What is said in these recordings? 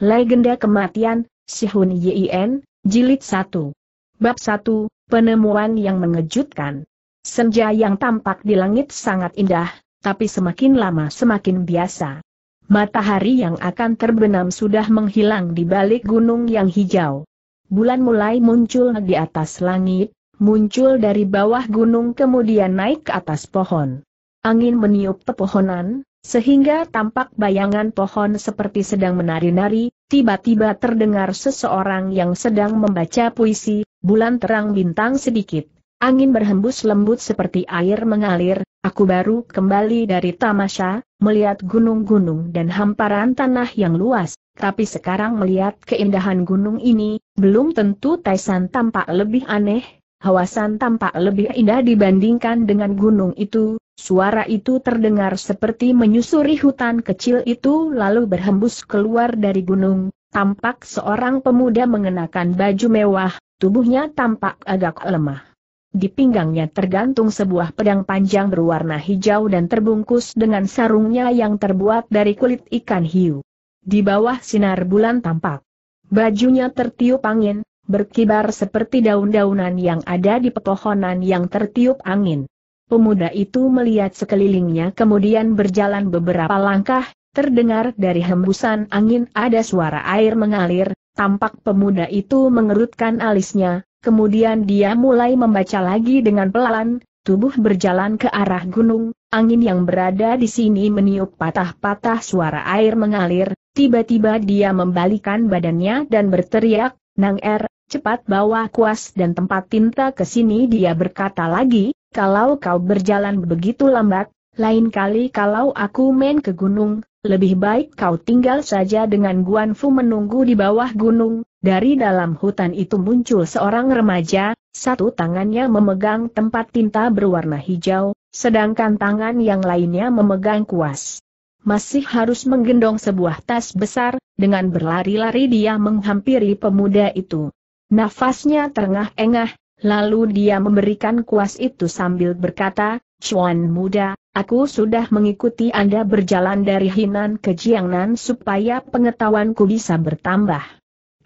Legenda Kematian, Sihun Yien, Jilid 1. Bab 1, Penemuan yang mengejutkan. Senja yang tampak di langit sangat indah, tapi semakin lama semakin biasa. Matahari yang akan terbenam sudah menghilang di balik gunung yang hijau. Bulan mulai muncul di atas langit, muncul dari bawah gunung kemudian naik ke atas pohon. Angin meniup pepohonan, sehingga tampak bayangan pohon seperti sedang menari-nari, tiba-tiba terdengar seseorang yang sedang membaca puisi, bulan terang bintang sedikit. Angin berhembus lembut seperti air mengalir, aku baru kembali dari Tamasya, melihat gunung-gunung dan hamparan tanah yang luas, tapi sekarang melihat keindahan gunung ini, belum tentu Taisan tampak lebih aneh, Hawasan tampak lebih indah dibandingkan dengan gunung itu, Suara itu terdengar seperti menyusuri hutan kecil itu lalu berhembus keluar dari gunung, tampak seorang pemuda mengenakan baju mewah, tubuhnya tampak agak lemah. Di pinggangnya tergantung sebuah pedang panjang berwarna hijau dan terbungkus dengan sarungnya yang terbuat dari kulit ikan hiu. Di bawah sinar bulan tampak. Bajunya tertiup angin, berkibar seperti daun-daunan yang ada di pepohonan yang tertiup angin. Pemuda itu melihat sekelilingnya kemudian berjalan beberapa langkah, terdengar dari hembusan angin ada suara air mengalir, tampak pemuda itu mengerutkan alisnya, kemudian dia mulai membaca lagi dengan pelan, tubuh berjalan ke arah gunung, angin yang berada di sini meniup patah-patah suara air mengalir, tiba-tiba dia membalikan badannya dan berteriak, Nang Er, cepat bawa kuas dan tempat tinta ke sini dia berkata lagi, kalau kau berjalan begitu lambat, lain kali kalau aku main ke gunung, lebih baik kau tinggal saja dengan Guan Fu menunggu di bawah gunung. Dari dalam hutan itu muncul seorang remaja, satu tangannya memegang tempat tinta berwarna hijau, sedangkan tangan yang lainnya memegang kuas. Masih harus menggendong sebuah tas besar, dengan berlari-lari dia menghampiri pemuda itu. Nafasnya terengah-engah, Lalu dia memberikan kuas itu sambil berkata, Chuan muda, aku sudah mengikuti Anda berjalan dari Hinan ke Jiangnan supaya pengetahuanku bisa bertambah.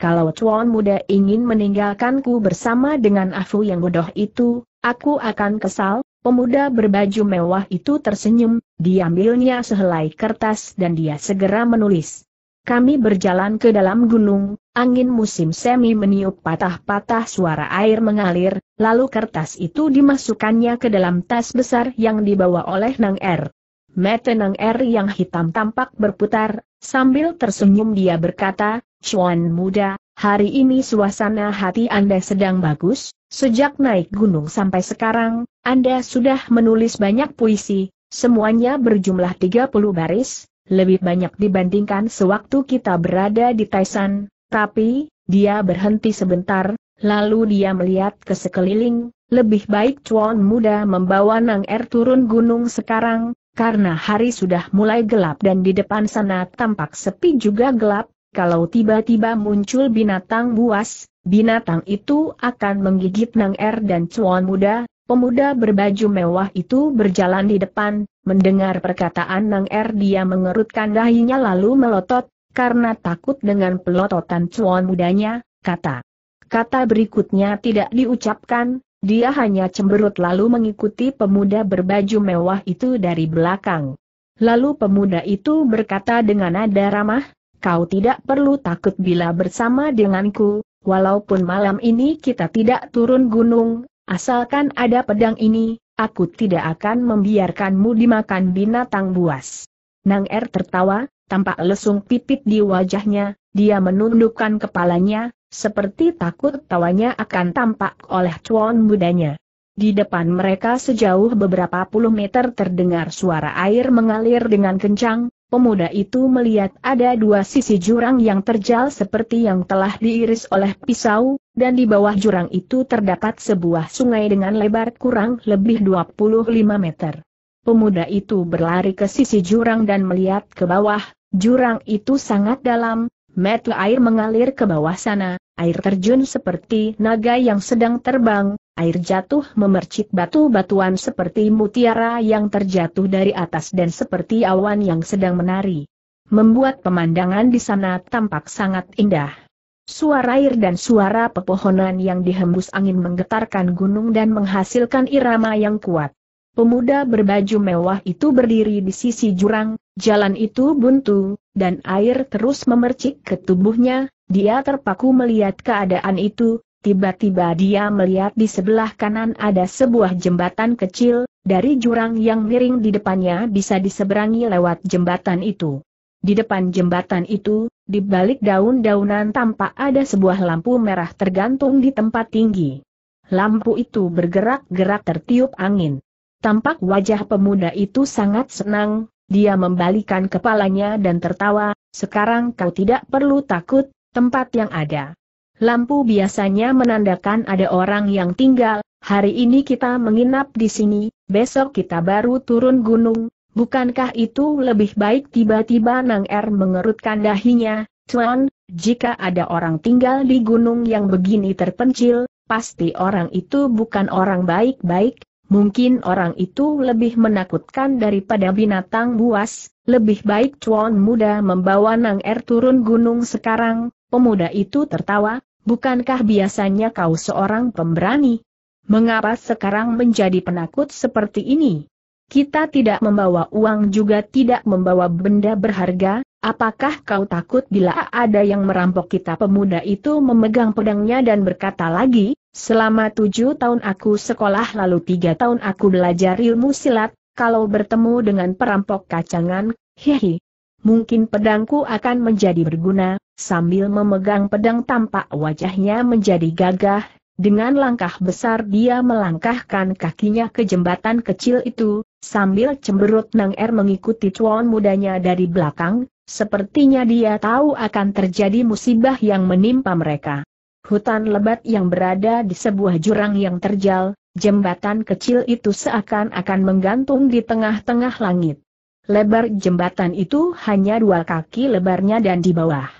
Kalau Chuan muda ingin meninggalkanku bersama dengan Afu yang bodoh itu, aku akan kesal. Pemuda berbaju mewah itu tersenyum, diambilnya sehelai kertas dan dia segera menulis. Kami berjalan ke dalam gunung, angin musim semi meniup patah-patah suara air mengalir, lalu kertas itu dimasukkannya ke dalam tas besar yang dibawa oleh Nang Er. Mata Nang Er yang hitam tampak berputar, sambil tersenyum dia berkata, Chuan muda, hari ini suasana hati Anda sedang bagus, sejak naik gunung sampai sekarang, Anda sudah menulis banyak puisi, semuanya berjumlah 30 baris, lebih banyak dibandingkan sewaktu kita berada di Taisan, tapi, dia berhenti sebentar, lalu dia melihat ke sekeliling, lebih baik cuan muda membawa Nang Er turun gunung sekarang, karena hari sudah mulai gelap dan di depan sana tampak sepi juga gelap, kalau tiba-tiba muncul binatang buas, binatang itu akan menggigit Nang Er dan cuan muda, pemuda berbaju mewah itu berjalan di depan, Mendengar perkataan Nang Er dia mengerutkan dahinya lalu melotot, karena takut dengan pelototan cuan mudanya, kata. Kata berikutnya tidak diucapkan, dia hanya cemberut lalu mengikuti pemuda berbaju mewah itu dari belakang. Lalu pemuda itu berkata dengan nada ramah, kau tidak perlu takut bila bersama denganku, walaupun malam ini kita tidak turun gunung, asalkan ada pedang ini, Aku tidak akan membiarkanmu dimakan binatang buas. Nang Er tertawa, tampak lesung pipit di wajahnya, dia menundukkan kepalanya, seperti takut tawanya akan tampak oleh cuan mudanya. Di depan mereka sejauh beberapa puluh meter terdengar suara air mengalir dengan kencang, Pemuda itu melihat ada dua sisi jurang yang terjal seperti yang telah diiris oleh pisau, dan di bawah jurang itu terdapat sebuah sungai dengan lebar kurang lebih 25 meter. Pemuda itu berlari ke sisi jurang dan melihat ke bawah, jurang itu sangat dalam, metu air mengalir ke bawah sana, air terjun seperti naga yang sedang terbang, air jatuh memercik batu-batuan seperti mutiara yang terjatuh dari atas dan seperti awan yang sedang menari. Membuat pemandangan di sana tampak sangat indah. Suara air dan suara pepohonan yang dihembus angin menggetarkan gunung dan menghasilkan irama yang kuat. Pemuda berbaju mewah itu berdiri di sisi jurang, jalan itu buntu, dan air terus memercik ke tubuhnya, dia terpaku melihat keadaan itu, Tiba-tiba dia melihat di sebelah kanan ada sebuah jembatan kecil, dari jurang yang miring di depannya bisa diseberangi lewat jembatan itu. Di depan jembatan itu, di balik daun-daunan tampak ada sebuah lampu merah tergantung di tempat tinggi. Lampu itu bergerak-gerak tertiup angin. Tampak wajah pemuda itu sangat senang, dia membalikan kepalanya dan tertawa, sekarang kau tidak perlu takut, tempat yang ada Lampu biasanya menandakan ada orang yang tinggal, hari ini kita menginap di sini, besok kita baru turun gunung, bukankah itu lebih baik tiba-tiba Nang Er mengerutkan dahinya, Cuan, jika ada orang tinggal di gunung yang begini terpencil, pasti orang itu bukan orang baik-baik, mungkin orang itu lebih menakutkan daripada binatang buas, lebih baik Cuan muda membawa Nang Er turun gunung sekarang, pemuda itu tertawa, bukankah biasanya kau seorang pemberani? Mengapa sekarang menjadi penakut seperti ini? Kita tidak membawa uang juga tidak membawa benda berharga, apakah kau takut bila ada yang merampok kita pemuda itu memegang pedangnya dan berkata lagi, selama tujuh tahun aku sekolah lalu tiga tahun aku belajar ilmu silat, kalau bertemu dengan perampok kacangan, hehe, mungkin pedangku akan menjadi berguna, Sambil memegang pedang tampak wajahnya menjadi gagah, dengan langkah besar dia melangkahkan kakinya ke jembatan kecil itu, sambil cemberut Nang Er mengikuti cuan mudanya dari belakang, sepertinya dia tahu akan terjadi musibah yang menimpa mereka. Hutan lebat yang berada di sebuah jurang yang terjal, jembatan kecil itu seakan-akan menggantung di tengah-tengah langit. Lebar jembatan itu hanya dua kaki lebarnya dan di bawah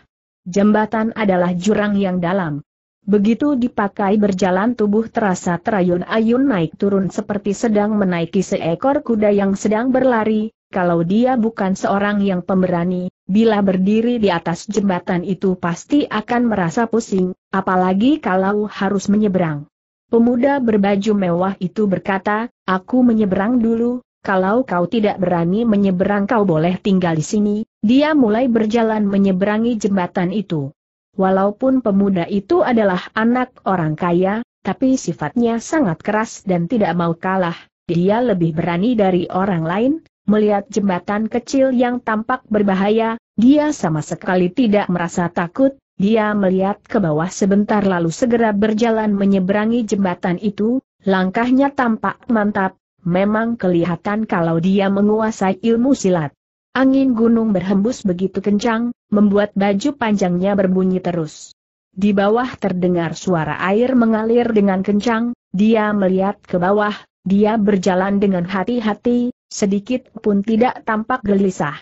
Jembatan adalah jurang yang dalam. Begitu dipakai berjalan tubuh terasa terayun-ayun naik turun seperti sedang menaiki seekor kuda yang sedang berlari, kalau dia bukan seorang yang pemberani, bila berdiri di atas jembatan itu pasti akan merasa pusing, apalagi kalau harus menyeberang. Pemuda berbaju mewah itu berkata, aku menyeberang dulu, kalau kau tidak berani menyeberang kau boleh tinggal di sini, dia mulai berjalan menyeberangi jembatan itu. Walaupun pemuda itu adalah anak orang kaya, tapi sifatnya sangat keras dan tidak mau kalah, dia lebih berani dari orang lain, melihat jembatan kecil yang tampak berbahaya, dia sama sekali tidak merasa takut, dia melihat ke bawah sebentar lalu segera berjalan menyeberangi jembatan itu, langkahnya tampak mantap, Memang kelihatan kalau dia menguasai ilmu silat. Angin gunung berhembus begitu kencang, membuat baju panjangnya berbunyi terus. Di bawah terdengar suara air mengalir dengan kencang, dia melihat ke bawah, dia berjalan dengan hati-hati, sedikit pun tidak tampak gelisah.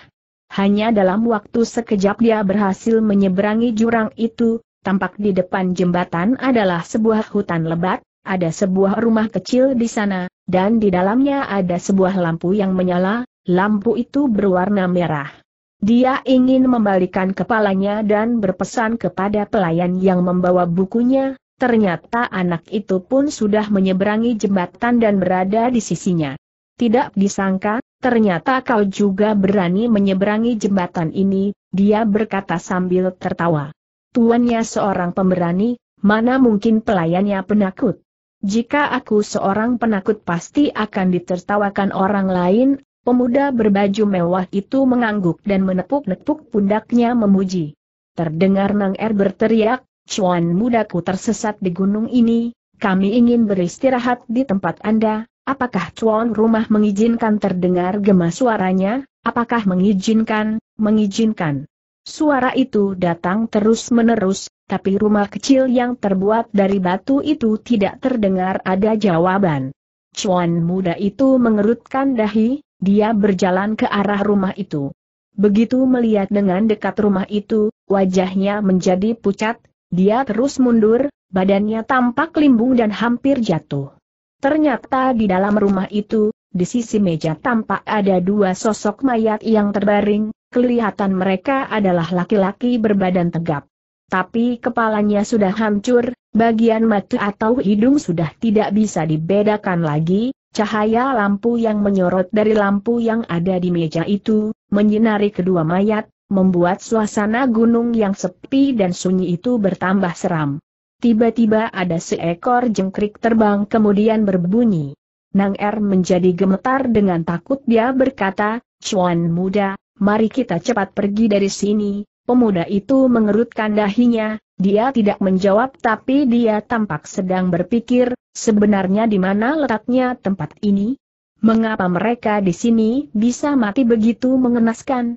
Hanya dalam waktu sekejap dia berhasil menyeberangi jurang itu, tampak di depan jembatan adalah sebuah hutan lebat, ada sebuah rumah kecil di sana, dan di dalamnya ada sebuah lampu yang menyala, lampu itu berwarna merah. Dia ingin membalikan kepalanya dan berpesan kepada pelayan yang membawa bukunya, ternyata anak itu pun sudah menyeberangi jembatan dan berada di sisinya. Tidak disangka, ternyata kau juga berani menyeberangi jembatan ini, dia berkata sambil tertawa. Tuannya seorang pemberani, mana mungkin pelayannya penakut. Jika aku seorang penakut pasti akan ditertawakan orang lain, pemuda berbaju mewah itu mengangguk dan menepuk-nepuk pundaknya memuji. Terdengar Nang Er berteriak, Cuan mudaku tersesat di gunung ini, kami ingin beristirahat di tempat Anda, apakah Cuan rumah mengizinkan terdengar gemas suaranya, apakah mengizinkan, mengizinkan. Suara itu datang terus-menerus, tapi rumah kecil yang terbuat dari batu itu tidak terdengar ada jawaban. Cuan muda itu mengerutkan dahi, dia berjalan ke arah rumah itu. Begitu melihat dengan dekat rumah itu, wajahnya menjadi pucat, dia terus mundur, badannya tampak limbung dan hampir jatuh. Ternyata di dalam rumah itu, di sisi meja tampak ada dua sosok mayat yang terbaring, kelihatan mereka adalah laki-laki berbadan tegap. Tapi kepalanya sudah hancur, bagian mata atau hidung sudah tidak bisa dibedakan lagi, cahaya lampu yang menyorot dari lampu yang ada di meja itu, menyinari kedua mayat, membuat suasana gunung yang sepi dan sunyi itu bertambah seram. Tiba-tiba ada seekor jengkrik terbang kemudian berbunyi. Nang Er menjadi gemetar dengan takut dia berkata, Cuan muda, mari kita cepat pergi dari sini, pemuda itu mengerutkan dahinya, dia tidak menjawab tapi dia tampak sedang berpikir, sebenarnya di mana letaknya tempat ini? Mengapa mereka di sini bisa mati begitu mengenaskan?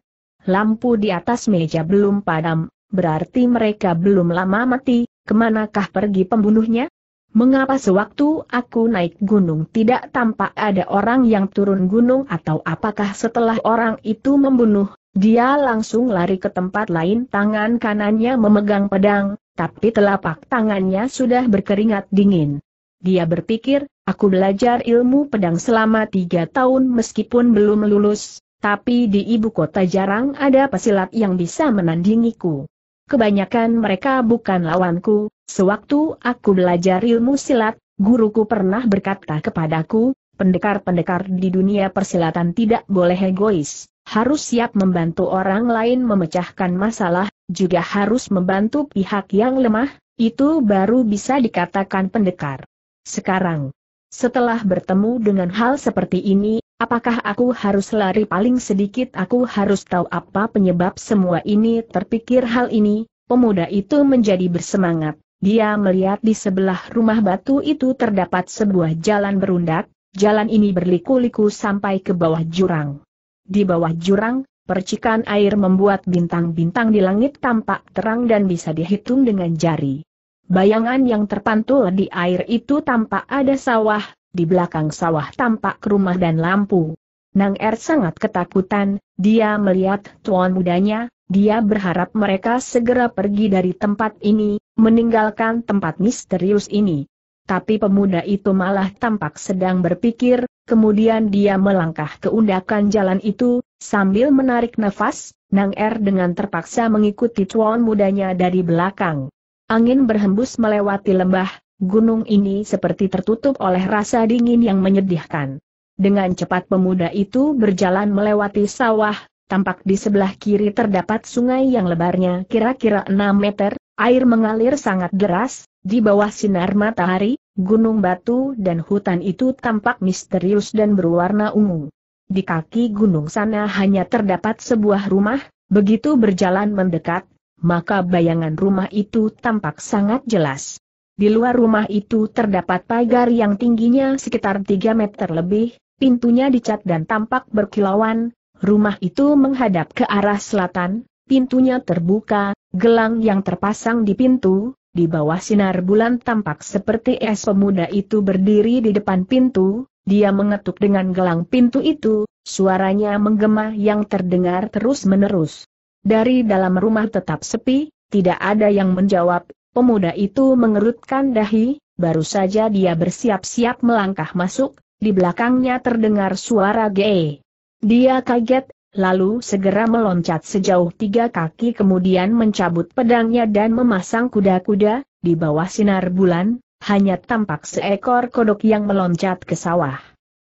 Lampu di atas meja belum padam, berarti mereka belum lama mati, kemanakah pergi pembunuhnya? Mengapa sewaktu aku naik gunung tidak tampak ada orang yang turun gunung atau apakah setelah orang itu membunuh, dia langsung lari ke tempat lain tangan kanannya memegang pedang, tapi telapak tangannya sudah berkeringat dingin. Dia berpikir, aku belajar ilmu pedang selama tiga tahun meskipun belum lulus, tapi di ibu kota jarang ada pesilat yang bisa menandingiku. Kebanyakan mereka bukan lawanku, Sewaktu aku belajar ilmu silat, guruku pernah berkata kepadaku, pendekar-pendekar di dunia persilatan tidak boleh egois, harus siap membantu orang lain memecahkan masalah, juga harus membantu pihak yang lemah, itu baru bisa dikatakan pendekar. Sekarang, setelah bertemu dengan hal seperti ini, apakah aku harus lari paling sedikit aku harus tahu apa penyebab semua ini terpikir hal ini, pemuda itu menjadi bersemangat, dia melihat di sebelah rumah batu itu terdapat sebuah jalan berundak, jalan ini berliku-liku sampai ke bawah jurang. Di bawah jurang, percikan air membuat bintang-bintang di langit tampak terang dan bisa dihitung dengan jari. Bayangan yang terpantul di air itu tampak ada sawah, di belakang sawah tampak rumah dan lampu. Nang Er sangat ketakutan, dia melihat tuan mudanya, dia berharap mereka segera pergi dari tempat ini, meninggalkan tempat misterius ini. Tapi pemuda itu malah tampak sedang berpikir, kemudian dia melangkah ke undakan jalan itu, sambil menarik nafas, Nang Er dengan terpaksa mengikuti cuan mudanya dari belakang. Angin berhembus melewati lembah, gunung ini seperti tertutup oleh rasa dingin yang menyedihkan. Dengan cepat pemuda itu berjalan melewati sawah, tampak di sebelah kiri terdapat sungai yang lebarnya kira-kira 6 meter, Air mengalir sangat deras, di bawah sinar matahari, gunung batu dan hutan itu tampak misterius dan berwarna ungu. Di kaki gunung sana hanya terdapat sebuah rumah, begitu berjalan mendekat, maka bayangan rumah itu tampak sangat jelas. Di luar rumah itu terdapat pagar yang tingginya sekitar 3 meter lebih, pintunya dicat dan tampak berkilauan, rumah itu menghadap ke arah selatan, pintunya terbuka, Gelang yang terpasang di pintu, di bawah sinar bulan tampak seperti es pemuda itu berdiri di depan pintu, dia mengetuk dengan gelang pintu itu, suaranya menggema yang terdengar terus-menerus. Dari dalam rumah tetap sepi, tidak ada yang menjawab, pemuda itu mengerutkan dahi, baru saja dia bersiap-siap melangkah masuk, di belakangnya terdengar suara ge. Dia kaget, lalu segera meloncat sejauh tiga kaki kemudian mencabut pedangnya dan memasang kuda-kuda, di bawah sinar bulan, hanya tampak seekor kodok yang meloncat ke sawah.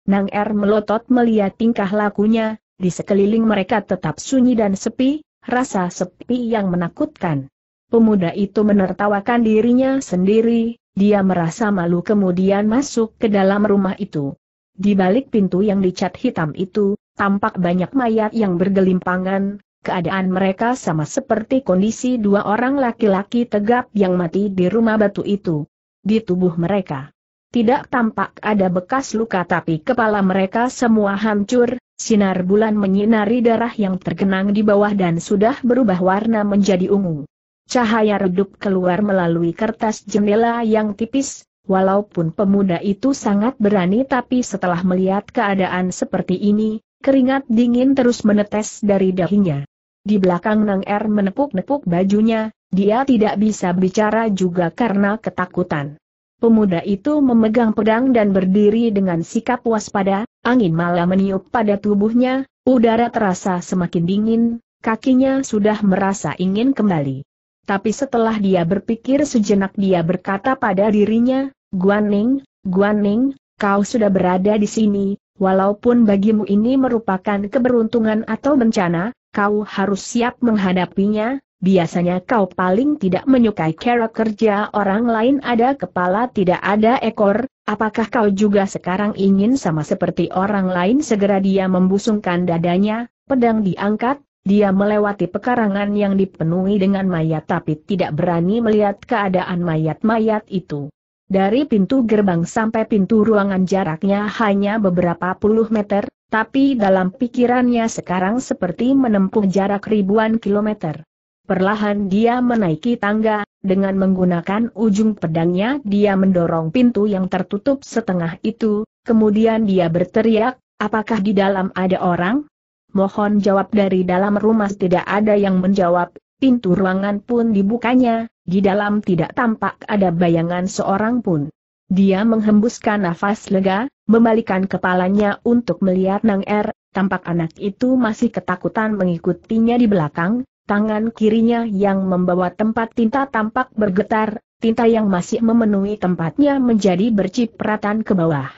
Nang Er melotot melihat tingkah lakunya, di sekeliling mereka tetap sunyi dan sepi, rasa sepi yang menakutkan. Pemuda itu menertawakan dirinya sendiri, dia merasa malu kemudian masuk ke dalam rumah itu. Di balik pintu yang dicat hitam itu, tampak banyak mayat yang bergelimpangan, keadaan mereka sama seperti kondisi dua orang laki-laki tegap yang mati di rumah batu itu. Di tubuh mereka tidak tampak ada bekas luka tapi kepala mereka semua hancur, sinar bulan menyinari darah yang tergenang di bawah dan sudah berubah warna menjadi ungu. Cahaya redup keluar melalui kertas jendela yang tipis, walaupun pemuda itu sangat berani tapi setelah melihat keadaan seperti ini, Keringat dingin terus menetes dari dahinya. Di belakang Nang Er menepuk-nepuk bajunya, dia tidak bisa bicara juga karena ketakutan. Pemuda itu memegang pedang dan berdiri dengan sikap waspada, angin malah meniup pada tubuhnya, udara terasa semakin dingin, kakinya sudah merasa ingin kembali. Tapi setelah dia berpikir sejenak dia berkata pada dirinya, Guan Ning, Guan Ning, kau sudah berada di sini, Walaupun bagimu ini merupakan keberuntungan atau bencana, kau harus siap menghadapinya, biasanya kau paling tidak menyukai cara kerja orang lain ada kepala tidak ada ekor, apakah kau juga sekarang ingin sama seperti orang lain segera dia membusungkan dadanya, pedang diangkat, dia melewati pekarangan yang dipenuhi dengan mayat tapi tidak berani melihat keadaan mayat-mayat itu. Dari pintu gerbang sampai pintu ruangan jaraknya hanya beberapa puluh meter, tapi dalam pikirannya sekarang seperti menempuh jarak ribuan kilometer. Perlahan dia menaiki tangga, dengan menggunakan ujung pedangnya dia mendorong pintu yang tertutup setengah itu, kemudian dia berteriak, apakah di dalam ada orang? Mohon jawab dari dalam rumah tidak ada yang menjawab, pintu ruangan pun dibukanya, di dalam tidak tampak ada bayangan seorang pun. Dia menghembuskan nafas lega, membalikan kepalanya untuk melihat Nang Er, tampak anak itu masih ketakutan mengikutinya di belakang, tangan kirinya yang membawa tempat tinta tampak bergetar, tinta yang masih memenuhi tempatnya menjadi bercipratan ke bawah.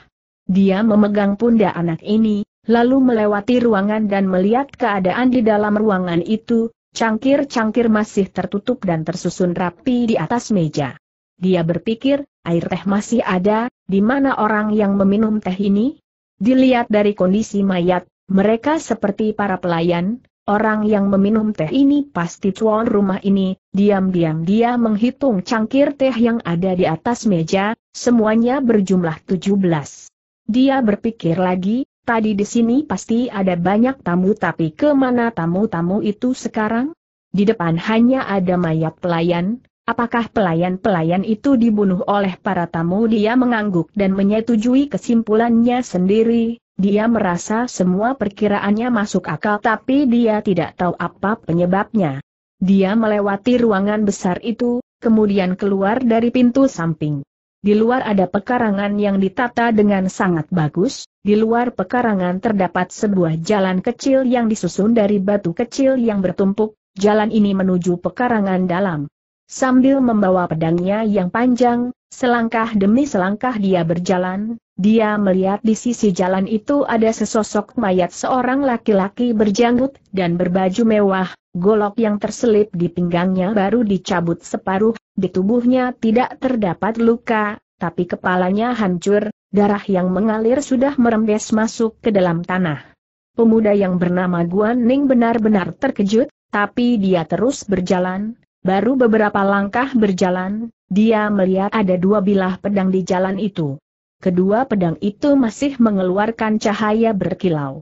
Dia memegang pundak anak ini, lalu melewati ruangan dan melihat keadaan di dalam ruangan itu, Cangkir-cangkir masih tertutup dan tersusun rapi di atas meja. Dia berpikir, air teh masih ada, di mana orang yang meminum teh ini? Dilihat dari kondisi mayat, mereka seperti para pelayan, orang yang meminum teh ini pasti tuan rumah ini, diam-diam dia menghitung cangkir teh yang ada di atas meja, semuanya berjumlah 17. Dia berpikir lagi, Tadi di sini pasti ada banyak tamu tapi kemana tamu-tamu itu sekarang? Di depan hanya ada mayat pelayan, apakah pelayan-pelayan itu dibunuh oleh para tamu? Dia mengangguk dan menyetujui kesimpulannya sendiri, dia merasa semua perkiraannya masuk akal tapi dia tidak tahu apa penyebabnya. Dia melewati ruangan besar itu, kemudian keluar dari pintu samping. Di luar ada pekarangan yang ditata dengan sangat bagus, di luar pekarangan terdapat sebuah jalan kecil yang disusun dari batu kecil yang bertumpuk, jalan ini menuju pekarangan dalam. Sambil membawa pedangnya yang panjang, selangkah demi selangkah dia berjalan, dia melihat di sisi jalan itu ada sesosok mayat seorang laki-laki berjanggut dan berbaju mewah, golok yang terselip di pinggangnya baru dicabut separuh, di tubuhnya tidak terdapat luka, tapi kepalanya hancur, darah yang mengalir sudah merembes masuk ke dalam tanah. Pemuda yang bernama Guan Ning benar-benar terkejut, tapi dia terus berjalan, baru beberapa langkah berjalan, dia melihat ada dua bilah pedang di jalan itu. Kedua pedang itu masih mengeluarkan cahaya berkilau.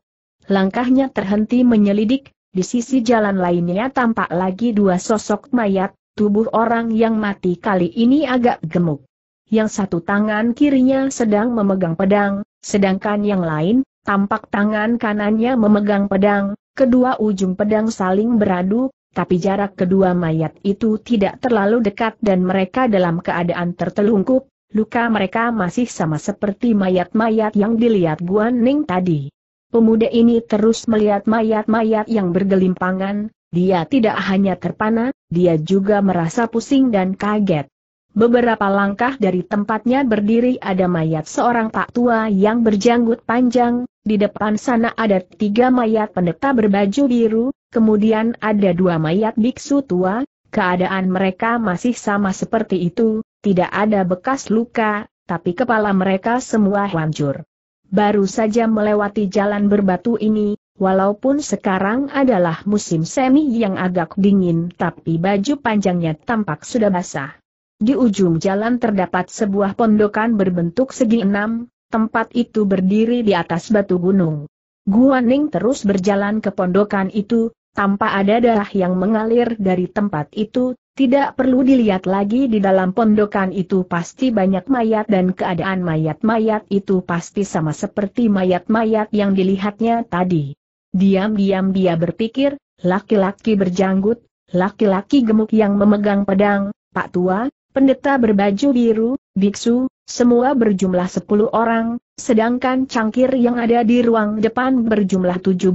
Langkahnya terhenti menyelidik, di sisi jalan lainnya tampak lagi dua sosok mayat, Tubuh orang yang mati kali ini agak gemuk. Yang satu tangan kirinya sedang memegang pedang, sedangkan yang lain, tampak tangan kanannya memegang pedang, kedua ujung pedang saling beradu, tapi jarak kedua mayat itu tidak terlalu dekat dan mereka dalam keadaan tertelungkup, luka mereka masih sama seperti mayat-mayat yang dilihat Guan Ning tadi. Pemuda ini terus melihat mayat-mayat yang bergelimpangan, dia tidak hanya terpana, dia juga merasa pusing dan kaget. Beberapa langkah dari tempatnya berdiri ada mayat seorang pak tua yang berjanggut panjang, di depan sana ada tiga mayat pendeta berbaju biru, kemudian ada dua mayat biksu tua, keadaan mereka masih sama seperti itu, tidak ada bekas luka, tapi kepala mereka semua hancur. Baru saja melewati jalan berbatu ini, Walaupun sekarang adalah musim semi yang agak dingin tapi baju panjangnya tampak sudah basah. Di ujung jalan terdapat sebuah pondokan berbentuk segi enam, tempat itu berdiri di atas batu gunung. Guan Ning terus berjalan ke pondokan itu, tanpa ada darah yang mengalir dari tempat itu, tidak perlu dilihat lagi di dalam pondokan itu pasti banyak mayat dan keadaan mayat-mayat itu pasti sama seperti mayat-mayat yang dilihatnya tadi. Diam-diam dia berpikir, laki-laki berjanggut, laki-laki gemuk yang memegang pedang, Pak Tua, pendeta berbaju biru, biksu, semua berjumlah 10 orang, sedangkan cangkir yang ada di ruang depan berjumlah 17,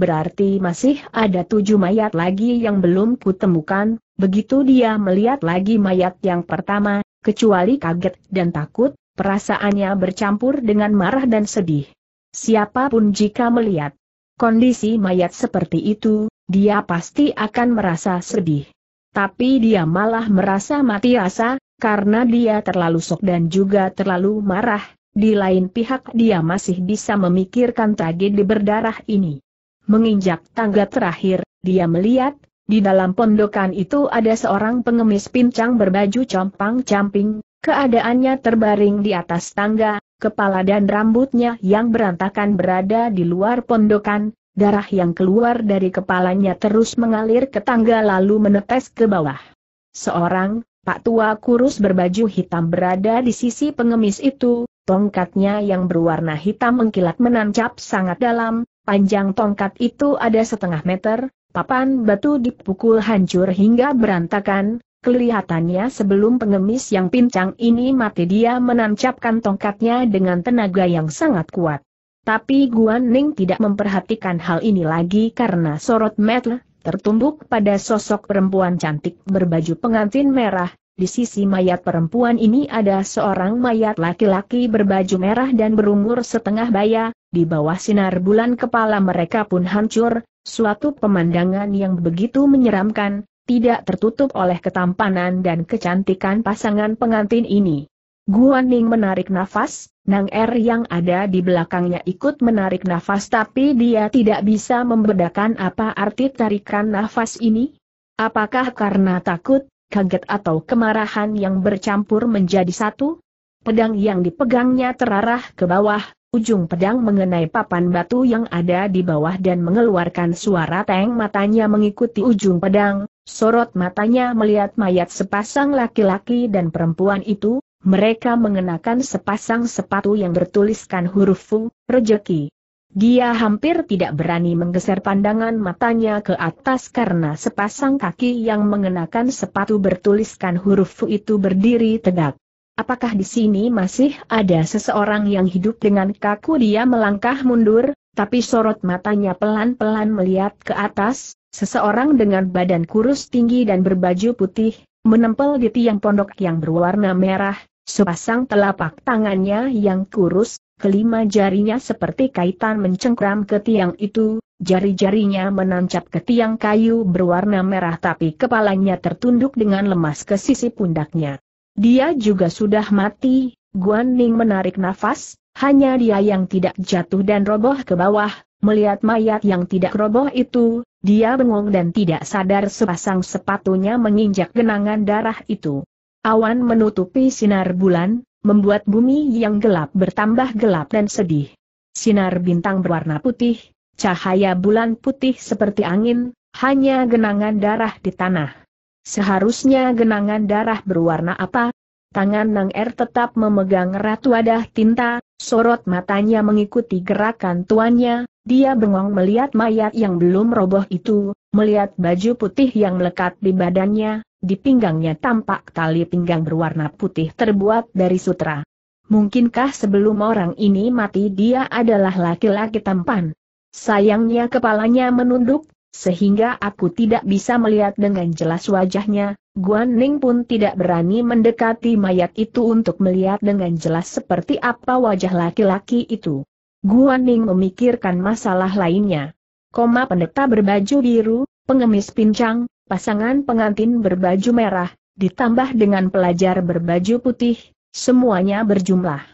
berarti masih ada tujuh mayat lagi yang belum kutemukan, begitu dia melihat lagi mayat yang pertama, kecuali kaget dan takut, perasaannya bercampur dengan marah dan sedih. Siapapun jika melihat Kondisi mayat seperti itu, dia pasti akan merasa sedih. Tapi dia malah merasa mati rasa, karena dia terlalu sok dan juga terlalu marah, di lain pihak dia masih bisa memikirkan tragedi berdarah ini. Menginjak tangga terakhir, dia melihat, di dalam pondokan itu ada seorang pengemis pincang berbaju compang-camping, Keadaannya terbaring di atas tangga, kepala dan rambutnya yang berantakan berada di luar pondokan, darah yang keluar dari kepalanya terus mengalir ke tangga lalu menetes ke bawah. Seorang, Pak Tua kurus berbaju hitam berada di sisi pengemis itu, tongkatnya yang berwarna hitam mengkilat menancap sangat dalam, panjang tongkat itu ada setengah meter, papan batu dipukul hancur hingga berantakan, Kelihatannya sebelum pengemis yang pincang ini mati dia menancapkan tongkatnya dengan tenaga yang sangat kuat. Tapi Guan Ning tidak memperhatikan hal ini lagi karena sorot metal tertumbuk pada sosok perempuan cantik berbaju pengantin merah. Di sisi mayat perempuan ini ada seorang mayat laki-laki berbaju merah dan berumur setengah baya, di bawah sinar bulan kepala mereka pun hancur, suatu pemandangan yang begitu menyeramkan, tidak tertutup oleh ketampanan dan kecantikan pasangan pengantin ini. Guan Ning menarik nafas, Nang Er yang ada di belakangnya ikut menarik nafas tapi dia tidak bisa membedakan apa arti tarikan nafas ini. Apakah karena takut, kaget atau kemarahan yang bercampur menjadi satu? Pedang yang dipegangnya terarah ke bawah, Ujung pedang mengenai papan batu yang ada di bawah dan mengeluarkan suara teng matanya mengikuti ujung pedang, sorot matanya melihat mayat sepasang laki-laki dan perempuan itu, mereka mengenakan sepasang sepatu yang bertuliskan huruf Fu, rejeki. Dia hampir tidak berani menggeser pandangan matanya ke atas karena sepasang kaki yang mengenakan sepatu bertuliskan huruf Fu itu berdiri tegak. Apakah di sini masih ada seseorang yang hidup dengan kaku dia melangkah mundur, tapi sorot matanya pelan-pelan melihat ke atas, seseorang dengan badan kurus tinggi dan berbaju putih, menempel di tiang pondok yang berwarna merah, sepasang telapak tangannya yang kurus, kelima jarinya seperti kaitan mencengkram ke tiang itu, Jari-jarinya menancap ke tiang kayu berwarna merah tapi kepalanya tertunduk dengan lemas ke sisi pundaknya. Dia juga sudah mati, Guan Ning menarik nafas, hanya dia yang tidak jatuh dan roboh ke bawah, melihat mayat yang tidak roboh itu, dia bengong dan tidak sadar sepasang sepatunya menginjak genangan darah itu. Awan menutupi sinar bulan, membuat bumi yang gelap bertambah gelap dan sedih. Sinar bintang berwarna putih, cahaya bulan putih seperti angin, hanya genangan darah di tanah. Seharusnya genangan darah berwarna apa? Tangan Nang Er tetap memegang erat wadah tinta, sorot matanya mengikuti gerakan tuannya, dia bengong melihat mayat yang belum roboh itu, melihat baju putih yang melekat di badannya, di pinggangnya tampak tali pinggang berwarna putih terbuat dari sutra. Mungkinkah sebelum orang ini mati dia adalah laki-laki tampan? Sayangnya kepalanya menunduk, sehingga aku tidak bisa melihat dengan jelas wajahnya, Guan Ning pun tidak berani mendekati mayat itu untuk melihat dengan jelas seperti apa wajah laki-laki itu. Guan Ning memikirkan masalah lainnya. Koma pendeta berbaju biru, pengemis pincang, pasangan pengantin berbaju merah, ditambah dengan pelajar berbaju putih, semuanya berjumlah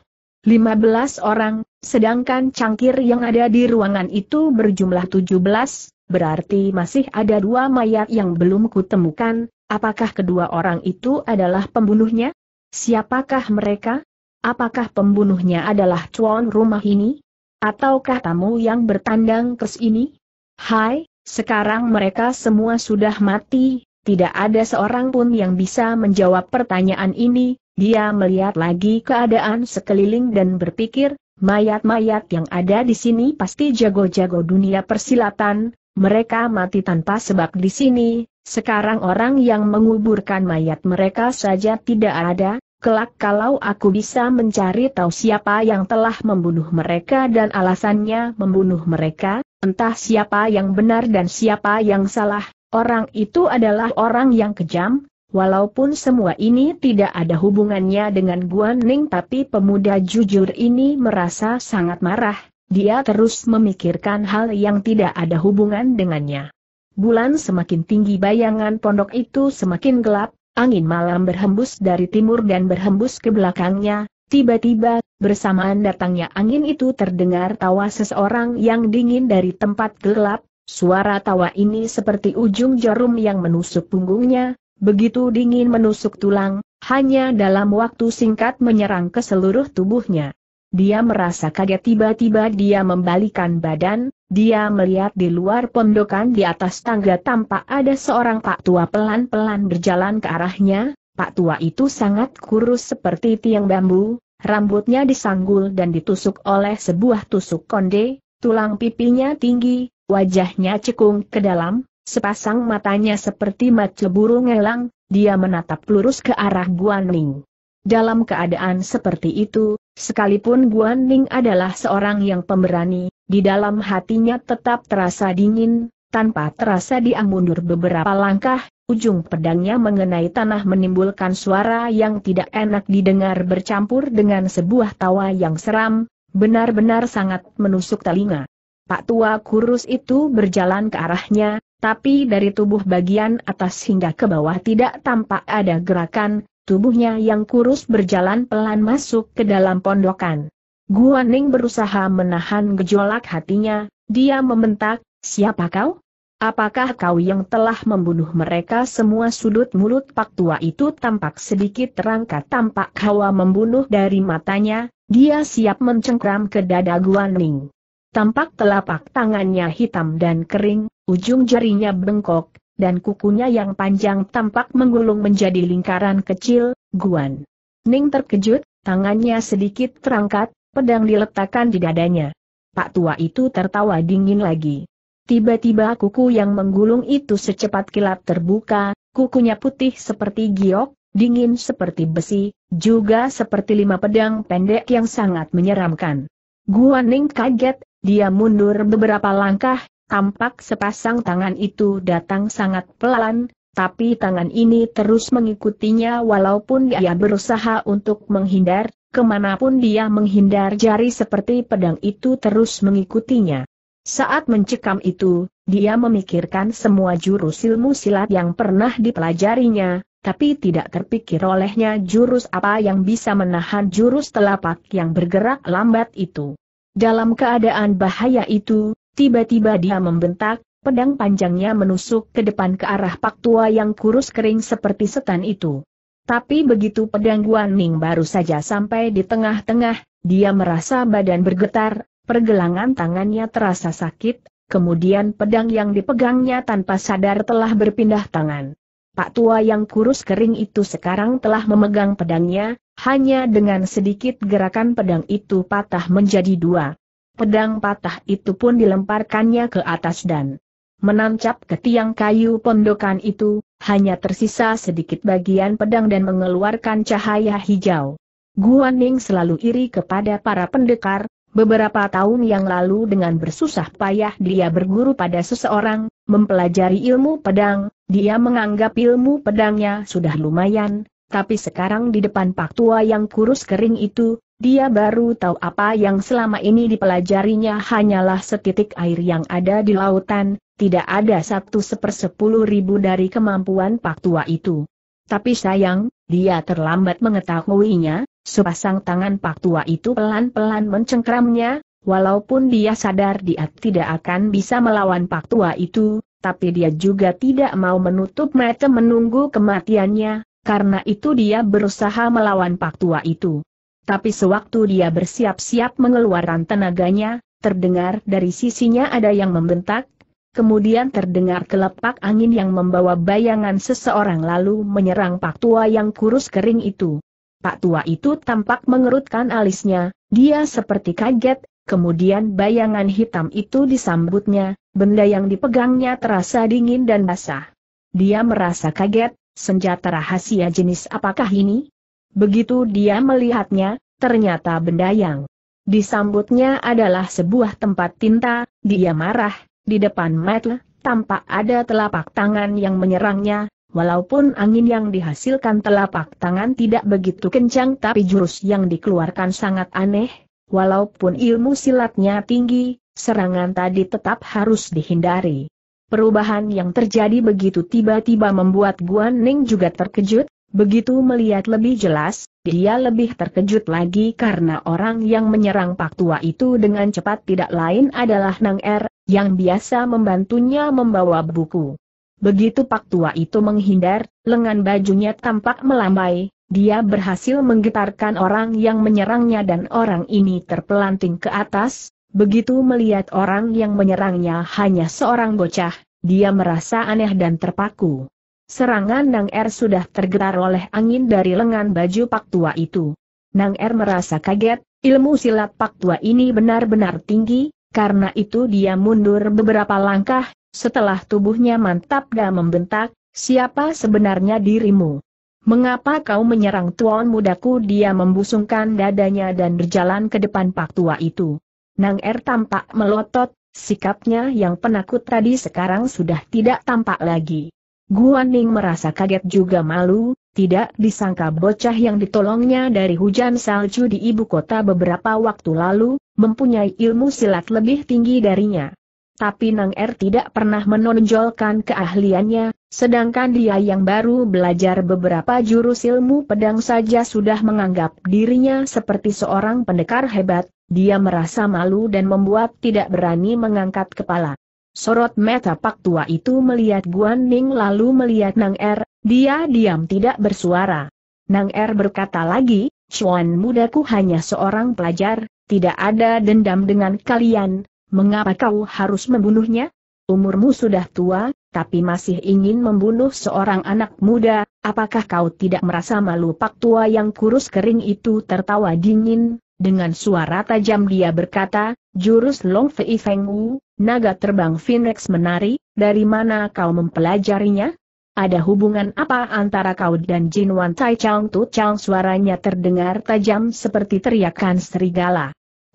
15 orang, sedangkan cangkir yang ada di ruangan itu berjumlah 17, berarti masih ada dua mayat yang belum kutemukan, apakah kedua orang itu adalah pembunuhnya? Siapakah mereka? Apakah pembunuhnya adalah cuan rumah ini? Ataukah tamu yang bertandang ke sini? Hai, sekarang mereka semua sudah mati, tidak ada seorang pun yang bisa menjawab pertanyaan ini, dia melihat lagi keadaan sekeliling dan berpikir, mayat-mayat yang ada di sini pasti jago-jago dunia persilatan, mereka mati tanpa sebab di sini, sekarang orang yang menguburkan mayat mereka saja tidak ada, kelak kalau aku bisa mencari tahu siapa yang telah membunuh mereka dan alasannya membunuh mereka, entah siapa yang benar dan siapa yang salah, orang itu adalah orang yang kejam, walaupun semua ini tidak ada hubungannya dengan Guan Ning tapi pemuda jujur ini merasa sangat marah, dia terus memikirkan hal yang tidak ada hubungan dengannya. Bulan semakin tinggi bayangan pondok itu semakin gelap, angin malam berhembus dari timur dan berhembus ke belakangnya, tiba-tiba, bersamaan datangnya angin itu terdengar tawa seseorang yang dingin dari tempat gelap, suara tawa ini seperti ujung jarum yang menusuk punggungnya, begitu dingin menusuk tulang, hanya dalam waktu singkat menyerang ke seluruh tubuhnya. Dia merasa kaget tiba-tiba dia membalikan badan, dia melihat di luar pondokan di atas tangga tampak ada seorang pak tua pelan-pelan berjalan ke arahnya, pak tua itu sangat kurus seperti tiang bambu, rambutnya disanggul dan ditusuk oleh sebuah tusuk konde, tulang pipinya tinggi, wajahnya cekung ke dalam, sepasang matanya seperti mata burung elang, dia menatap lurus ke arah Guaning. Dalam keadaan seperti itu, sekalipun Guan Ning adalah seorang yang pemberani, di dalam hatinya tetap terasa dingin, tanpa terasa dia mundur beberapa langkah, ujung pedangnya mengenai tanah menimbulkan suara yang tidak enak didengar bercampur dengan sebuah tawa yang seram, benar-benar sangat menusuk telinga. Pak tua kurus itu berjalan ke arahnya, tapi dari tubuh bagian atas hingga ke bawah tidak tampak ada gerakan, Tubuhnya yang kurus berjalan pelan masuk ke dalam pondokan. Guaning berusaha menahan gejolak hatinya, dia membentak, siapa kau? Apakah kau yang telah membunuh mereka semua sudut mulut pak tua itu tampak sedikit terangkat tampak hawa membunuh dari matanya, dia siap mencengkram ke dada Guaning. Tampak telapak tangannya hitam dan kering, ujung jarinya bengkok, dan kukunya yang panjang tampak menggulung menjadi lingkaran kecil, Guan. Ning terkejut, tangannya sedikit terangkat, pedang diletakkan di dadanya. Pak tua itu tertawa dingin lagi. Tiba-tiba kuku yang menggulung itu secepat kilat terbuka, kukunya putih seperti giok, dingin seperti besi, juga seperti lima pedang pendek yang sangat menyeramkan. Guan Ning kaget, dia mundur beberapa langkah, Tampak sepasang tangan itu datang sangat pelan, tapi tangan ini terus mengikutinya walaupun ia berusaha untuk menghindar, kemanapun dia menghindar jari seperti pedang itu terus mengikutinya. Saat mencekam itu, dia memikirkan semua jurus ilmu silat yang pernah dipelajarinya, tapi tidak terpikir olehnya jurus apa yang bisa menahan jurus telapak yang bergerak lambat itu. Dalam keadaan bahaya itu, Tiba-tiba dia membentak, pedang panjangnya menusuk ke depan ke arah pak tua yang kurus kering seperti setan itu. Tapi begitu pedang Guan Ning baru saja sampai di tengah-tengah, dia merasa badan bergetar, pergelangan tangannya terasa sakit, kemudian pedang yang dipegangnya tanpa sadar telah berpindah tangan. Pak tua yang kurus kering itu sekarang telah memegang pedangnya, hanya dengan sedikit gerakan pedang itu patah menjadi dua. Pedang patah itu pun dilemparkannya ke atas dan menancap ke tiang kayu pondokan itu, hanya tersisa sedikit bagian pedang dan mengeluarkan cahaya hijau. Guan Guaning selalu iri kepada para pendekar, beberapa tahun yang lalu dengan bersusah payah dia berguru pada seseorang, mempelajari ilmu pedang, dia menganggap ilmu pedangnya sudah lumayan, tapi sekarang di depan pak tua yang kurus kering itu, dia baru tahu apa yang selama ini dipelajarinya hanyalah setitik air yang ada di lautan, tidak ada satu sepersepuluh ribu dari kemampuan Pak Tua itu. Tapi sayang, dia terlambat mengetahuinya, sepasang tangan Pak Tua itu pelan-pelan mencengkramnya, walaupun dia sadar dia tidak akan bisa melawan Pak Tua itu, tapi dia juga tidak mau menutup mata menunggu kematiannya, karena itu dia berusaha melawan Pak Tua itu. Tapi sewaktu dia bersiap-siap mengeluarkan tenaganya, terdengar dari sisinya ada yang membentak, kemudian terdengar kelepak angin yang membawa bayangan seseorang lalu menyerang Pak Tua yang kurus kering itu. Pak Tua itu tampak mengerutkan alisnya, dia seperti kaget, kemudian bayangan hitam itu disambutnya, benda yang dipegangnya terasa dingin dan basah. Dia merasa kaget, senjata rahasia jenis apakah ini? Begitu dia melihatnya, ternyata benda yang disambutnya adalah sebuah tempat tinta, dia marah, di depan metel, tampak ada telapak tangan yang menyerangnya, walaupun angin yang dihasilkan telapak tangan tidak begitu kencang tapi jurus yang dikeluarkan sangat aneh, walaupun ilmu silatnya tinggi, serangan tadi tetap harus dihindari. Perubahan yang terjadi begitu tiba-tiba membuat Guan Ning juga terkejut, Begitu melihat lebih jelas, dia lebih terkejut lagi karena orang yang menyerang Pak Tua itu dengan cepat tidak lain adalah Nang Er, yang biasa membantunya membawa buku. Begitu Pak Tua itu menghindar, lengan bajunya tampak melambai, dia berhasil menggetarkan orang yang menyerangnya dan orang ini terpelanting ke atas, begitu melihat orang yang menyerangnya hanya seorang bocah, dia merasa aneh dan terpaku. Serangan Nang Er sudah tergetar oleh angin dari lengan baju Pak Tua itu. Nang Er merasa kaget, ilmu silat Pak Tua ini benar-benar tinggi, karena itu dia mundur beberapa langkah, setelah tubuhnya mantap dan membentak, siapa sebenarnya dirimu? Mengapa kau menyerang tuan mudaku dia membusungkan dadanya dan berjalan ke depan Pak Tua itu. Nang Er tampak melotot, sikapnya yang penakut tadi sekarang sudah tidak tampak lagi. Guan Ning merasa kaget juga malu, tidak disangka bocah yang ditolongnya dari hujan salju di ibu kota beberapa waktu lalu, mempunyai ilmu silat lebih tinggi darinya. Tapi Nang Er tidak pernah menonjolkan keahliannya, sedangkan dia yang baru belajar beberapa jurus ilmu pedang saja sudah menganggap dirinya seperti seorang pendekar hebat, dia merasa malu dan membuat tidak berani mengangkat kepala. Sorot mata pak tua itu melihat Guan Ning lalu melihat Nang Er, dia diam tidak bersuara. Nang Er berkata lagi, Chuan mudaku hanya seorang pelajar, tidak ada dendam dengan kalian, mengapa kau harus membunuhnya? Umurmu sudah tua, tapi masih ingin membunuh seorang anak muda, apakah kau tidak merasa malu pak tua yang kurus kering itu tertawa dingin, dengan suara tajam dia berkata, jurus Long Fei Feng Wu, naga terbang Phoenix menari, dari mana kau mempelajarinya? Ada hubungan apa antara kau dan Jin Wan Tai Chang Tu Chang suaranya terdengar tajam seperti teriakan serigala.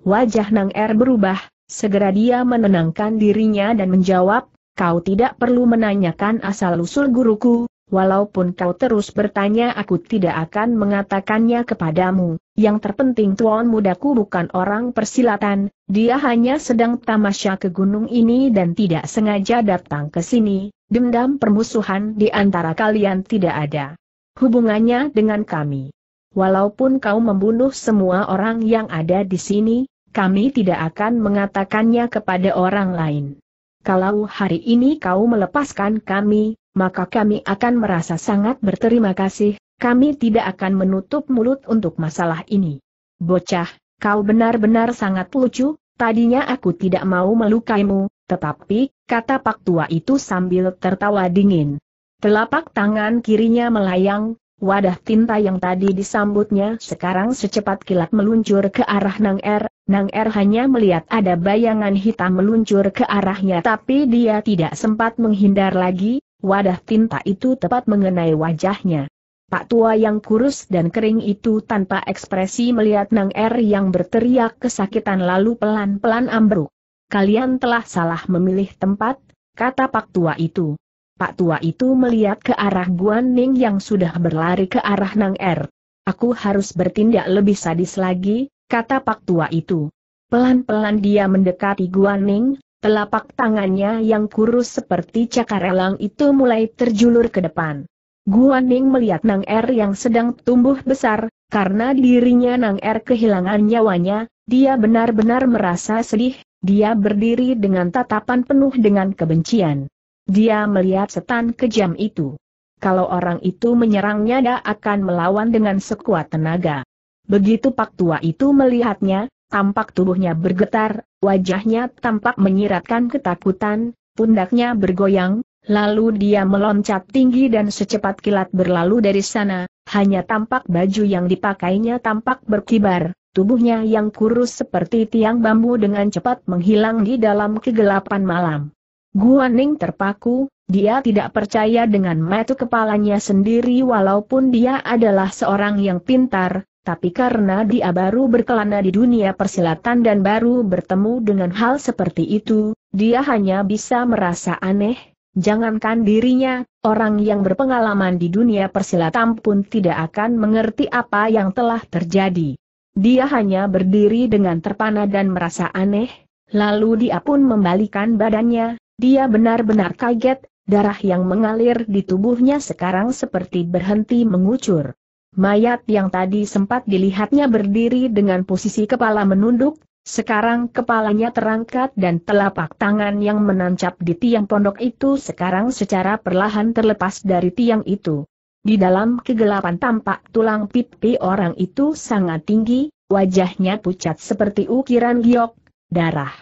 Wajah Nang Er berubah, segera dia menenangkan dirinya dan menjawab, kau tidak perlu menanyakan asal-usul guruku, walaupun kau terus bertanya aku tidak akan mengatakannya kepadamu. Yang terpenting tuan mudaku bukan orang persilatan, dia hanya sedang tamasya ke gunung ini dan tidak sengaja datang ke sini, dendam permusuhan di antara kalian tidak ada hubungannya dengan kami. Walaupun kau membunuh semua orang yang ada di sini, kami tidak akan mengatakannya kepada orang lain. Kalau hari ini kau melepaskan kami, maka kami akan merasa sangat berterima kasih, kami tidak akan menutup mulut untuk masalah ini. Bocah, kau benar-benar sangat lucu, tadinya aku tidak mau melukaimu, tetapi, kata pak tua itu sambil tertawa dingin. Telapak tangan kirinya melayang, wadah tinta yang tadi disambutnya sekarang secepat kilat meluncur ke arah Nang Er, Nang Er hanya melihat ada bayangan hitam meluncur ke arahnya tapi dia tidak sempat menghindar lagi, wadah tinta itu tepat mengenai wajahnya. Pak tua yang kurus dan kering itu tanpa ekspresi melihat Nang Er yang berteriak kesakitan lalu pelan-pelan ambruk. Kalian telah salah memilih tempat, kata Pak tua itu. Pak tua itu melihat ke arah Guan Ning yang sudah berlari ke arah Nang Er. Aku harus bertindak lebih sadis lagi, kata Pak tua itu. Pelan-pelan dia mendekati Guan Ning, telapak tangannya yang kurus seperti cakar elang itu mulai terjulur ke depan. Guan Ning melihat Nang Er yang sedang tumbuh besar, karena dirinya Nang Er kehilangan nyawanya, dia benar-benar merasa sedih, dia berdiri dengan tatapan penuh dengan kebencian. Dia melihat setan kejam itu. Kalau orang itu menyerangnya dia akan melawan dengan sekuat tenaga. Begitu pak tua itu melihatnya, tampak tubuhnya bergetar, wajahnya tampak menyiratkan ketakutan, pundaknya bergoyang, Lalu dia meloncat tinggi dan secepat kilat berlalu dari sana, hanya tampak baju yang dipakainya tampak berkibar, tubuhnya yang kurus seperti tiang bambu dengan cepat menghilang di dalam kegelapan malam. Ning terpaku, dia tidak percaya dengan metu kepalanya sendiri walaupun dia adalah seorang yang pintar, tapi karena dia baru berkelana di dunia persilatan dan baru bertemu dengan hal seperti itu, dia hanya bisa merasa aneh, jangankan dirinya, orang yang berpengalaman di dunia persilatan pun tidak akan mengerti apa yang telah terjadi. Dia hanya berdiri dengan terpana dan merasa aneh, lalu dia pun membalikan badannya, dia benar-benar kaget, darah yang mengalir di tubuhnya sekarang seperti berhenti mengucur. Mayat yang tadi sempat dilihatnya berdiri dengan posisi kepala menunduk, sekarang kepalanya terangkat dan telapak tangan yang menancap di tiang pondok itu sekarang secara perlahan terlepas dari tiang itu. Di dalam kegelapan tampak tulang pipi orang itu sangat tinggi, wajahnya pucat seperti ukiran giok, darah.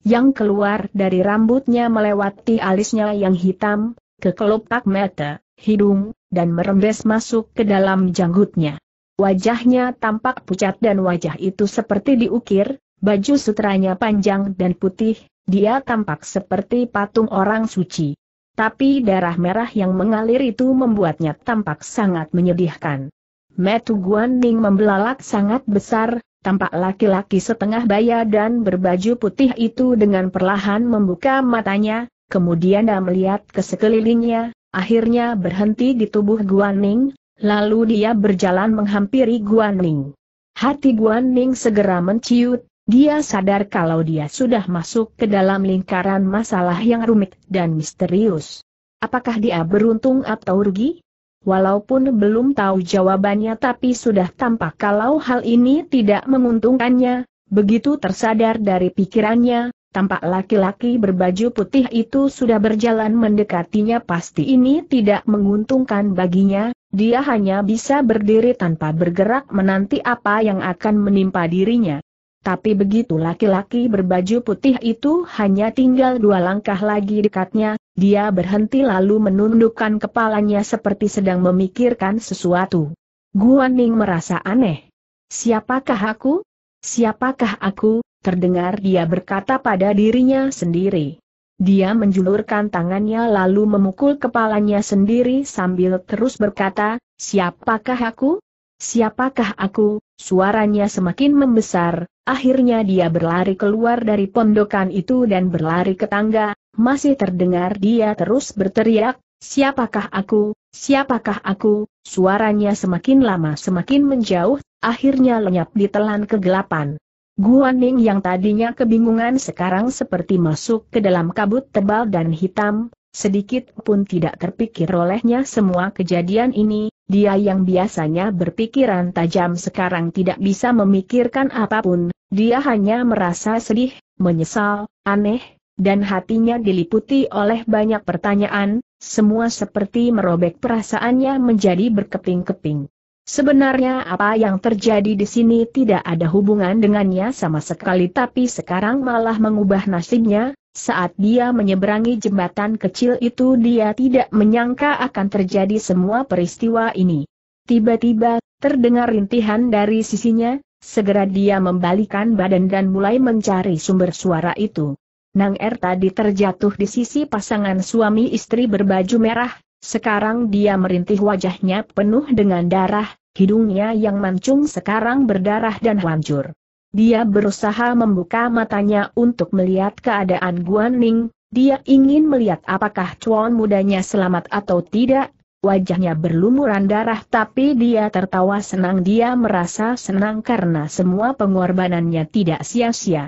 Yang keluar dari rambutnya melewati alisnya yang hitam, ke kelopak mata, hidung, dan merembes masuk ke dalam janggutnya. Wajahnya tampak pucat dan wajah itu seperti diukir, Baju sutranya panjang dan putih, dia tampak seperti patung orang suci. Tapi darah merah yang mengalir itu membuatnya tampak sangat menyedihkan. Metu Ning membelalak sangat besar, tampak laki-laki setengah baya dan berbaju putih itu dengan perlahan membuka matanya, kemudian dia melihat ke sekelilingnya, akhirnya berhenti di tubuh Guan Ning, lalu dia berjalan menghampiri Guan Ning. Hati Guan Ning segera menciut, dia sadar kalau dia sudah masuk ke dalam lingkaran masalah yang rumit dan misterius. Apakah dia beruntung atau rugi? Walaupun belum tahu jawabannya tapi sudah tampak kalau hal ini tidak menguntungkannya, begitu tersadar dari pikirannya, tampak laki-laki berbaju putih itu sudah berjalan mendekatinya pasti ini tidak menguntungkan baginya, dia hanya bisa berdiri tanpa bergerak menanti apa yang akan menimpa dirinya. Tapi begitu laki-laki berbaju putih itu hanya tinggal dua langkah lagi dekatnya, dia berhenti lalu menundukkan kepalanya seperti sedang memikirkan sesuatu. Ning merasa aneh. Siapakah aku? Siapakah aku? Terdengar dia berkata pada dirinya sendiri. Dia menjulurkan tangannya lalu memukul kepalanya sendiri sambil terus berkata, siapakah aku? Siapakah aku? Suaranya semakin membesar, akhirnya dia berlari keluar dari pondokan itu dan berlari ke tangga, masih terdengar dia terus berteriak, Siapakah aku? Siapakah aku? Suaranya semakin lama semakin menjauh, akhirnya lenyap ditelan kegelapan. Guan Ning yang tadinya kebingungan sekarang seperti masuk ke dalam kabut tebal dan hitam, sedikit pun tidak terpikir olehnya semua kejadian ini, dia yang biasanya berpikiran tajam sekarang tidak bisa memikirkan apapun, dia hanya merasa sedih, menyesal, aneh, dan hatinya diliputi oleh banyak pertanyaan, semua seperti merobek perasaannya menjadi berkeping-keping. Sebenarnya apa yang terjadi di sini tidak ada hubungan dengannya sama sekali tapi sekarang malah mengubah nasibnya, saat dia menyeberangi jembatan kecil itu dia tidak menyangka akan terjadi semua peristiwa ini. Tiba-tiba, terdengar rintihan dari sisinya, segera dia membalikan badan dan mulai mencari sumber suara itu. Nang Er tadi terjatuh di sisi pasangan suami istri berbaju merah, sekarang dia merintih wajahnya penuh dengan darah, hidungnya yang mancung sekarang berdarah dan hancur. Dia berusaha membuka matanya untuk melihat keadaan Guan Ning. dia ingin melihat apakah cuan mudanya selamat atau tidak, wajahnya berlumuran darah tapi dia tertawa senang dia merasa senang karena semua pengorbanannya tidak sia-sia.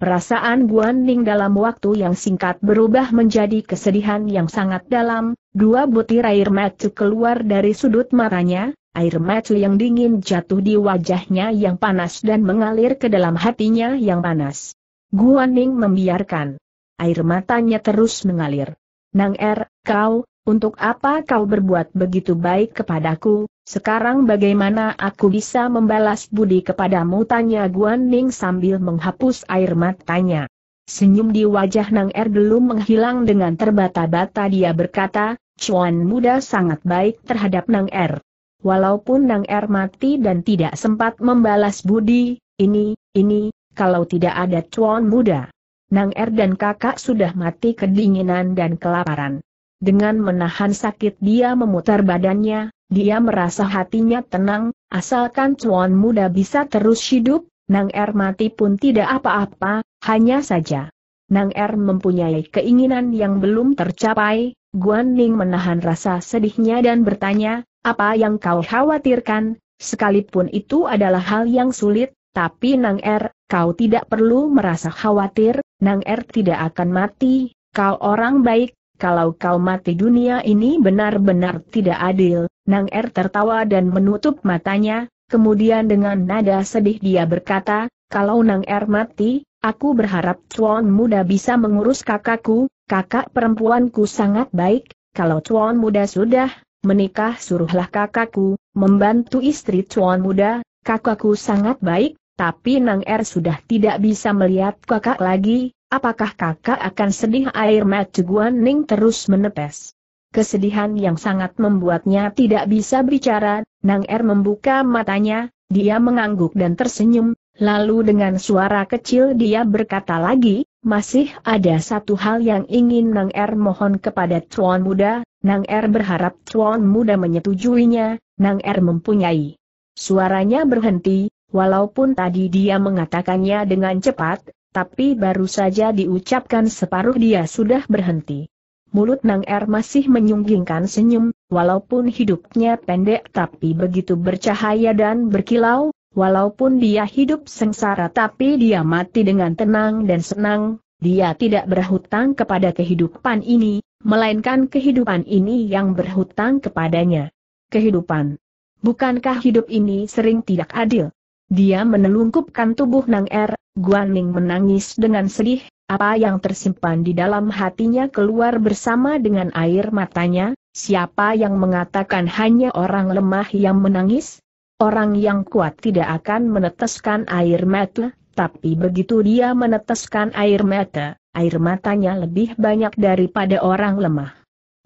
Perasaan Guan Ning dalam waktu yang singkat berubah menjadi kesedihan yang sangat dalam, dua butir air mata keluar dari sudut matanya, Air mata yang dingin jatuh di wajahnya yang panas dan mengalir ke dalam hatinya yang panas. Guaning membiarkan. Air matanya terus mengalir. Nang Er, kau, untuk apa kau berbuat begitu baik kepadaku, sekarang bagaimana aku bisa membalas budi kepadamu tanya Guaning sambil menghapus air matanya. Senyum di wajah Nang Er belum menghilang dengan terbata-bata dia berkata, Cuan muda sangat baik terhadap Nang Er. Walaupun Nang Er mati dan tidak sempat membalas budi, ini, ini, kalau tidak ada cuan muda. Nang Er dan kakak sudah mati kedinginan dan kelaparan. Dengan menahan sakit dia memutar badannya, dia merasa hatinya tenang, asalkan cuan muda bisa terus hidup, Nang Er mati pun tidak apa-apa, hanya saja. Nang Er mempunyai keinginan yang belum tercapai, Guan Ning menahan rasa sedihnya dan bertanya, apa yang kau khawatirkan, sekalipun itu adalah hal yang sulit, tapi Nang Er, kau tidak perlu merasa khawatir, Nang Er tidak akan mati, kau orang baik, kalau kau mati dunia ini benar-benar tidak adil. Nang Er tertawa dan menutup matanya, kemudian dengan nada sedih dia berkata, kalau Nang Er mati, aku berharap Chuan muda bisa mengurus kakakku, kakak perempuanku sangat baik, kalau Chuan muda sudah menikah suruhlah kakakku, membantu istri tuan muda, kakakku sangat baik, tapi Nang Er sudah tidak bisa melihat kakak lagi, apakah kakak akan sedih air mata Guan Ning terus menetes. Kesedihan yang sangat membuatnya tidak bisa bicara, Nang Er membuka matanya, dia mengangguk dan tersenyum, lalu dengan suara kecil dia berkata lagi, masih ada satu hal yang ingin Nang Er mohon kepada Tuan Muda, Nang Er berharap Chuan muda menyetujuinya, Nang Er mempunyai. Suaranya berhenti, walaupun tadi dia mengatakannya dengan cepat, tapi baru saja diucapkan separuh dia sudah berhenti. Mulut Nang Er masih menyunggingkan senyum, walaupun hidupnya pendek tapi begitu bercahaya dan berkilau, walaupun dia hidup sengsara tapi dia mati dengan tenang dan senang, dia tidak berhutang kepada kehidupan ini, melainkan kehidupan ini yang berhutang kepadanya. Kehidupan. Bukankah hidup ini sering tidak adil? Dia menelungkupkan tubuh Nang Er, Ning menangis dengan sedih, apa yang tersimpan di dalam hatinya keluar bersama dengan air matanya, siapa yang mengatakan hanya orang lemah yang menangis? Orang yang kuat tidak akan meneteskan air mata, tapi begitu dia meneteskan air mata, air matanya lebih banyak daripada orang lemah.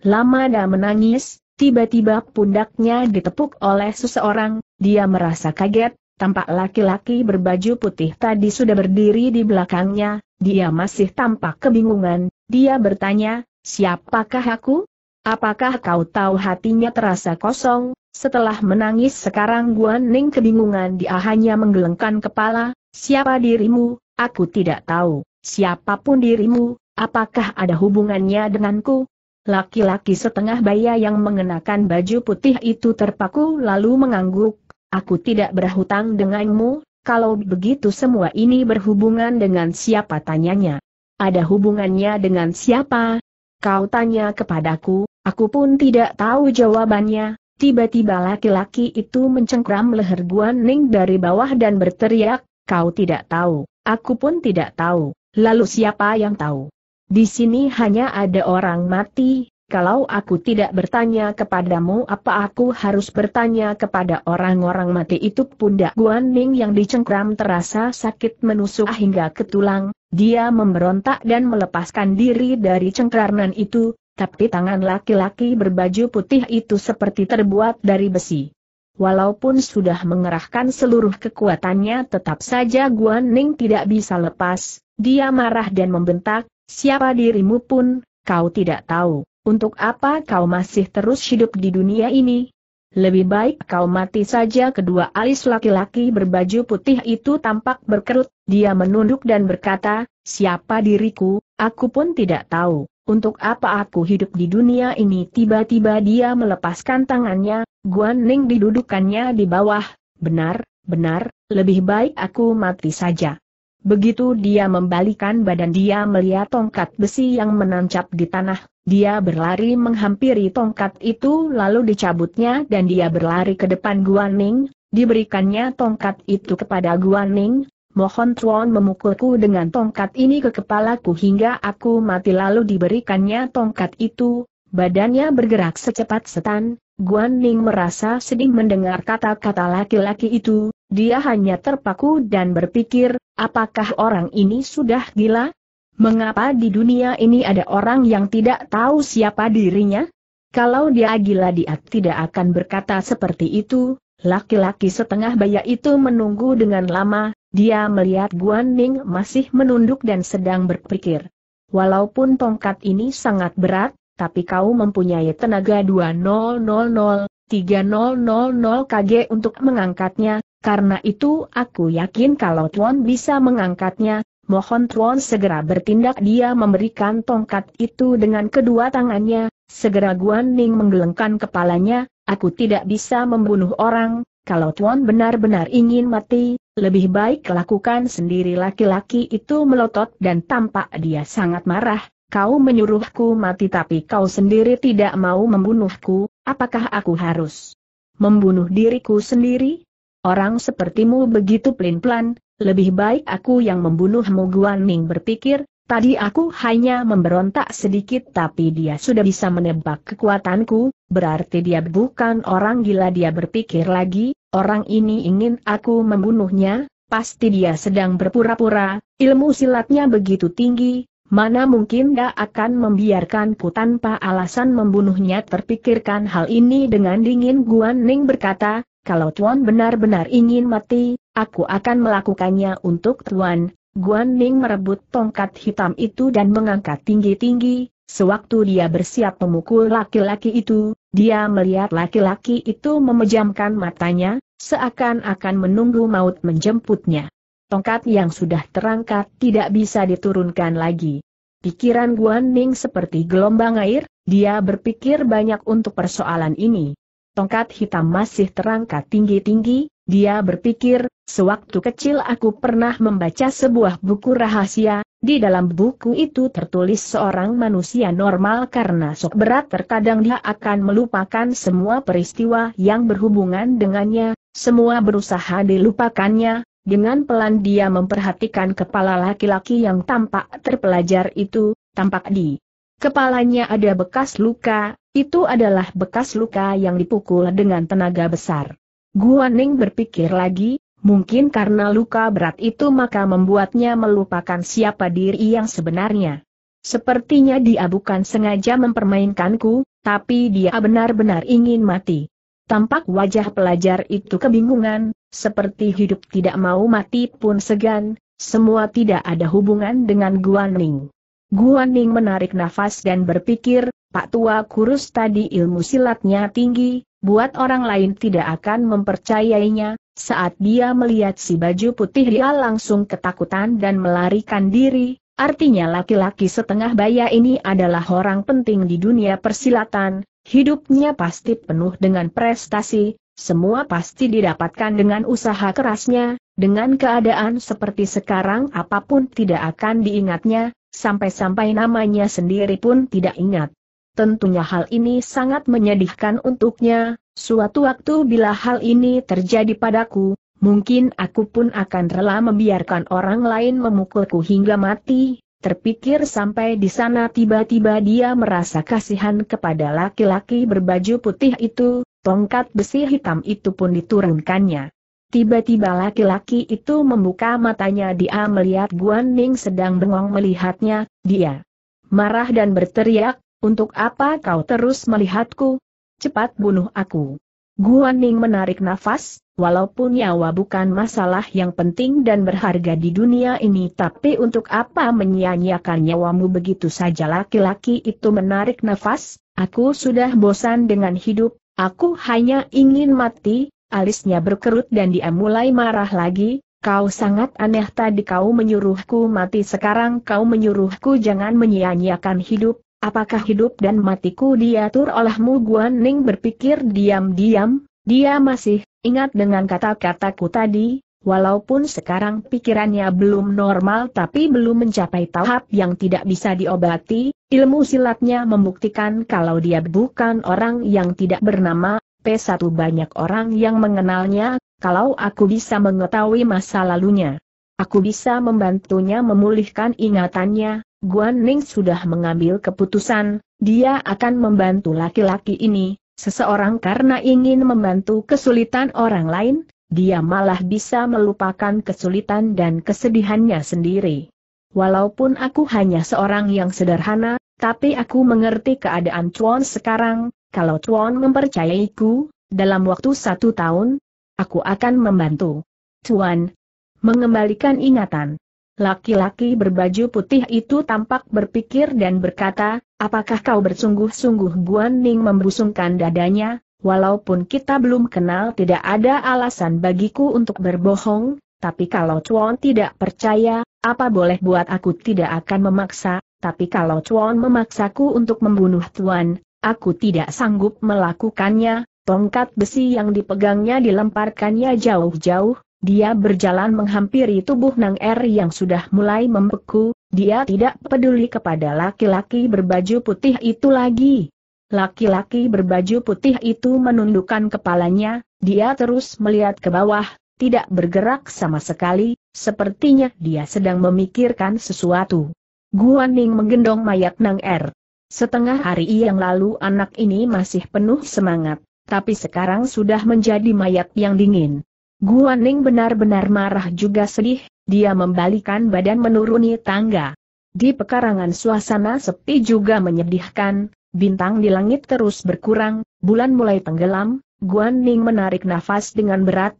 Lama Lamada menangis, tiba-tiba pundaknya ditepuk oleh seseorang, dia merasa kaget, tampak laki-laki berbaju putih tadi sudah berdiri di belakangnya, dia masih tampak kebingungan, dia bertanya, siapakah aku? Apakah kau tahu hatinya terasa kosong? Setelah menangis sekarang Guan Ning kebingungan dia hanya menggelengkan kepala, Siapa dirimu? Aku tidak tahu. Siapapun dirimu, apakah ada hubungannya denganku? Laki-laki setengah baya yang mengenakan baju putih itu terpaku lalu mengangguk. Aku tidak berhutang denganmu, kalau begitu semua ini berhubungan dengan siapa tanyanya. Ada hubungannya dengan siapa? Kau tanya kepadaku, aku pun tidak tahu jawabannya. Tiba-tiba laki-laki itu mencengkram leher Guan Ning dari bawah dan berteriak, Kau tidak tahu, aku pun tidak tahu, lalu siapa yang tahu? Di sini hanya ada orang mati, kalau aku tidak bertanya kepadamu apa aku harus bertanya kepada orang-orang mati itu pundak Guan Ning yang dicengkram terasa sakit menusuk hingga ke tulang, dia memberontak dan melepaskan diri dari cengkraman itu, tapi tangan laki-laki berbaju putih itu seperti terbuat dari besi. Walaupun sudah mengerahkan seluruh kekuatannya tetap saja Guan Ning tidak bisa lepas, dia marah dan membentak, siapa dirimu pun, kau tidak tahu, untuk apa kau masih terus hidup di dunia ini? Lebih baik kau mati saja kedua alis laki-laki berbaju putih itu tampak berkerut, dia menunduk dan berkata, siapa diriku, aku pun tidak tahu. Untuk apa aku hidup di dunia ini? Tiba-tiba dia melepaskan tangannya, Guan Ning didudukannya di bawah, benar, benar, lebih baik aku mati saja. Begitu dia membalikan badan dia melihat tongkat besi yang menancap di tanah, dia berlari menghampiri tongkat itu lalu dicabutnya dan dia berlari ke depan Guan Ning, diberikannya tongkat itu kepada Guan Ning, mohon Tuan memukulku dengan tongkat ini ke kepalaku hingga aku mati lalu diberikannya tongkat itu, badannya bergerak secepat setan, Guan Ning merasa sedih mendengar kata-kata laki-laki itu, dia hanya terpaku dan berpikir, apakah orang ini sudah gila? Mengapa di dunia ini ada orang yang tidak tahu siapa dirinya? Kalau dia gila dia tidak akan berkata seperti itu, laki-laki setengah baya itu menunggu dengan lama, dia melihat Guan Ning masih menunduk dan sedang berpikir. Walaupun tongkat ini sangat berat, tapi kau mempunyai tenaga 2000-3000 kg untuk mengangkatnya, karena itu aku yakin kalau Tuan bisa mengangkatnya, mohon Tuan segera bertindak dia memberikan tongkat itu dengan kedua tangannya, segera Guan Ning menggelengkan kepalanya, aku tidak bisa membunuh orang, kalau Tuan benar-benar ingin mati, lebih baik lakukan sendiri laki-laki itu melotot dan tampak dia sangat marah, kau menyuruhku mati tapi kau sendiri tidak mau membunuhku, apakah aku harus membunuh diriku sendiri? Orang sepertimu begitu pelin-pelan, lebih baik aku yang membunuhmu Guan Ning berpikir, Tadi aku hanya memberontak sedikit tapi dia sudah bisa menebak kekuatanku, berarti dia bukan orang gila dia berpikir lagi, orang ini ingin aku membunuhnya, pasti dia sedang berpura-pura, ilmu silatnya begitu tinggi, mana mungkin dia akan membiarkanku tanpa alasan membunuhnya terpikirkan hal ini dengan dingin Guan Ning berkata, kalau Tuan benar-benar ingin mati, aku akan melakukannya untuk Tuan, Guan Ning merebut tongkat hitam itu dan mengangkat tinggi-tinggi, sewaktu dia bersiap memukul laki-laki itu, dia melihat laki-laki itu memejamkan matanya, seakan-akan menunggu maut menjemputnya. Tongkat yang sudah terangkat tidak bisa diturunkan lagi. Pikiran Guan Ning seperti gelombang air, dia berpikir banyak untuk persoalan ini tongkat hitam masih terangkat tinggi-tinggi, dia berpikir, sewaktu kecil aku pernah membaca sebuah buku rahasia, di dalam buku itu tertulis seorang manusia normal karena sok berat terkadang dia akan melupakan semua peristiwa yang berhubungan dengannya, semua berusaha dilupakannya, dengan pelan dia memperhatikan kepala laki-laki yang tampak terpelajar itu, tampak di kepalanya ada bekas luka, itu adalah bekas luka yang dipukul dengan tenaga besar. Guaning berpikir lagi, mungkin karena luka berat itu maka membuatnya melupakan siapa diri yang sebenarnya. Sepertinya dia bukan sengaja mempermainkanku, tapi dia benar-benar ingin mati. Tampak wajah pelajar itu kebingungan, seperti hidup tidak mau mati pun segan, semua tidak ada hubungan dengan Guaning. Guaning menarik nafas dan berpikir, Pak Tua Kurus tadi ilmu silatnya tinggi, buat orang lain tidak akan mempercayainya, saat dia melihat si baju putih dia langsung ketakutan dan melarikan diri, artinya laki-laki setengah baya ini adalah orang penting di dunia persilatan, hidupnya pasti penuh dengan prestasi, semua pasti didapatkan dengan usaha kerasnya, dengan keadaan seperti sekarang apapun tidak akan diingatnya, sampai-sampai namanya sendiri pun tidak ingat. Tentunya hal ini sangat menyedihkan untuknya, suatu waktu bila hal ini terjadi padaku, mungkin aku pun akan rela membiarkan orang lain memukulku hingga mati, terpikir sampai di sana tiba-tiba dia merasa kasihan kepada laki-laki berbaju putih itu, tongkat besi hitam itu pun diturunkannya. Tiba-tiba laki-laki itu membuka matanya dia melihat Guan Ning sedang bengong melihatnya, dia marah dan berteriak, untuk apa kau terus melihatku? Cepat bunuh aku. Guan Ning menarik nafas, walaupun nyawa bukan masalah yang penting dan berharga di dunia ini tapi untuk apa menyia-nyiakan nyawamu begitu saja laki-laki itu menarik nafas, aku sudah bosan dengan hidup, aku hanya ingin mati, alisnya berkerut dan dia mulai marah lagi, kau sangat aneh tadi kau menyuruhku mati sekarang kau menyuruhku jangan menyia-nyiakan hidup, apakah hidup dan matiku diatur olehmu Guan Ning berpikir diam-diam, dia masih ingat dengan kata-kataku tadi, walaupun sekarang pikirannya belum normal tapi belum mencapai tahap yang tidak bisa diobati, ilmu silatnya membuktikan kalau dia bukan orang yang tidak bernama, P1 banyak orang yang mengenalnya, kalau aku bisa mengetahui masa lalunya. Aku bisa membantunya memulihkan ingatannya, Guan Ning sudah mengambil keputusan, dia akan membantu laki-laki ini, seseorang karena ingin membantu kesulitan orang lain, dia malah bisa melupakan kesulitan dan kesedihannya sendiri. Walaupun aku hanya seorang yang sederhana, tapi aku mengerti keadaan Chuan sekarang, kalau Chuan mempercayaiku, dalam waktu satu tahun, aku akan membantu. Chuan, mengembalikan ingatan. Laki-laki berbaju putih itu tampak berpikir dan berkata, apakah kau bersungguh-sungguh Guan Ning membusungkan dadanya, walaupun kita belum kenal tidak ada alasan bagiku untuk berbohong, tapi kalau Chuan tidak percaya, apa boleh buat aku tidak akan memaksa, tapi kalau Chuan memaksaku untuk membunuh Tuan, aku tidak sanggup melakukannya, tongkat besi yang dipegangnya dilemparkannya jauh-jauh, dia berjalan menghampiri tubuh Nang Er yang sudah mulai membeku, dia tidak peduli kepada laki-laki berbaju putih itu lagi. Laki-laki berbaju putih itu menundukkan kepalanya, dia terus melihat ke bawah, tidak bergerak sama sekali, sepertinya dia sedang memikirkan sesuatu. Guan Ning menggendong mayat Nang Er. Setengah hari yang lalu anak ini masih penuh semangat, tapi sekarang sudah menjadi mayat yang dingin. Guan Ning benar-benar marah juga sedih, dia membalikan badan menuruni tangga. Di pekarangan suasana sepi juga menyedihkan, bintang di langit terus berkurang, bulan mulai tenggelam, Guan Ning menarik nafas dengan berat,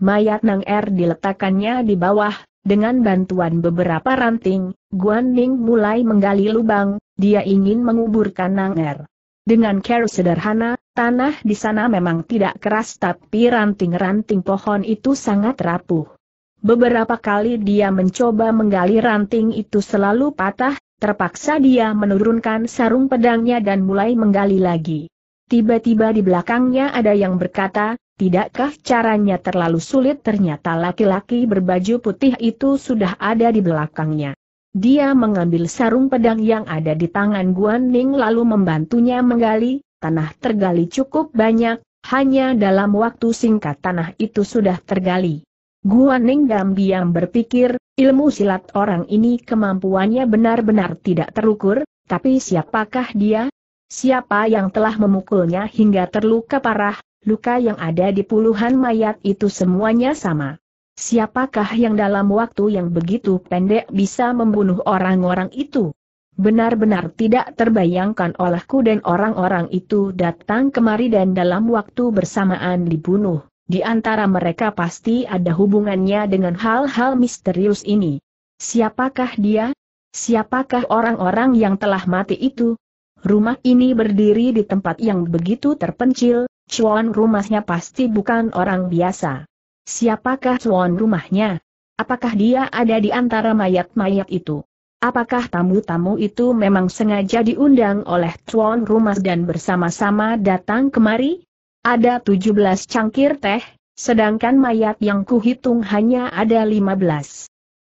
mayat Nang Er diletakkannya di bawah, dengan bantuan beberapa ranting, Guan Ning mulai menggali lubang, dia ingin menguburkan Nang Er. Dengan care sederhana, Tanah di sana memang tidak keras tapi ranting-ranting pohon itu sangat rapuh. Beberapa kali dia mencoba menggali ranting itu selalu patah, terpaksa dia menurunkan sarung pedangnya dan mulai menggali lagi. Tiba-tiba di belakangnya ada yang berkata, tidakkah caranya terlalu sulit ternyata laki-laki berbaju putih itu sudah ada di belakangnya. Dia mengambil sarung pedang yang ada di tangan Guan Ning lalu membantunya menggali, tanah tergali cukup banyak, hanya dalam waktu singkat tanah itu sudah tergali. Gua Ninggam diam berpikir, ilmu silat orang ini kemampuannya benar-benar tidak terukur, tapi siapakah dia? Siapa yang telah memukulnya hingga terluka parah, luka yang ada di puluhan mayat itu semuanya sama. Siapakah yang dalam waktu yang begitu pendek bisa membunuh orang-orang itu? Benar-benar tidak terbayangkan olehku dan orang-orang itu datang kemari dan dalam waktu bersamaan dibunuh. Di antara mereka pasti ada hubungannya dengan hal-hal misterius ini. Siapakah dia? Siapakah orang-orang yang telah mati itu? Rumah ini berdiri di tempat yang begitu terpencil, cuan rumahnya pasti bukan orang biasa. Siapakah cuan rumahnya? Apakah dia ada di antara mayat-mayat itu? Apakah tamu-tamu itu memang sengaja diundang oleh tuan rumah dan bersama-sama datang kemari? Ada 17 cangkir teh, sedangkan mayat yang kuhitung hanya ada 15.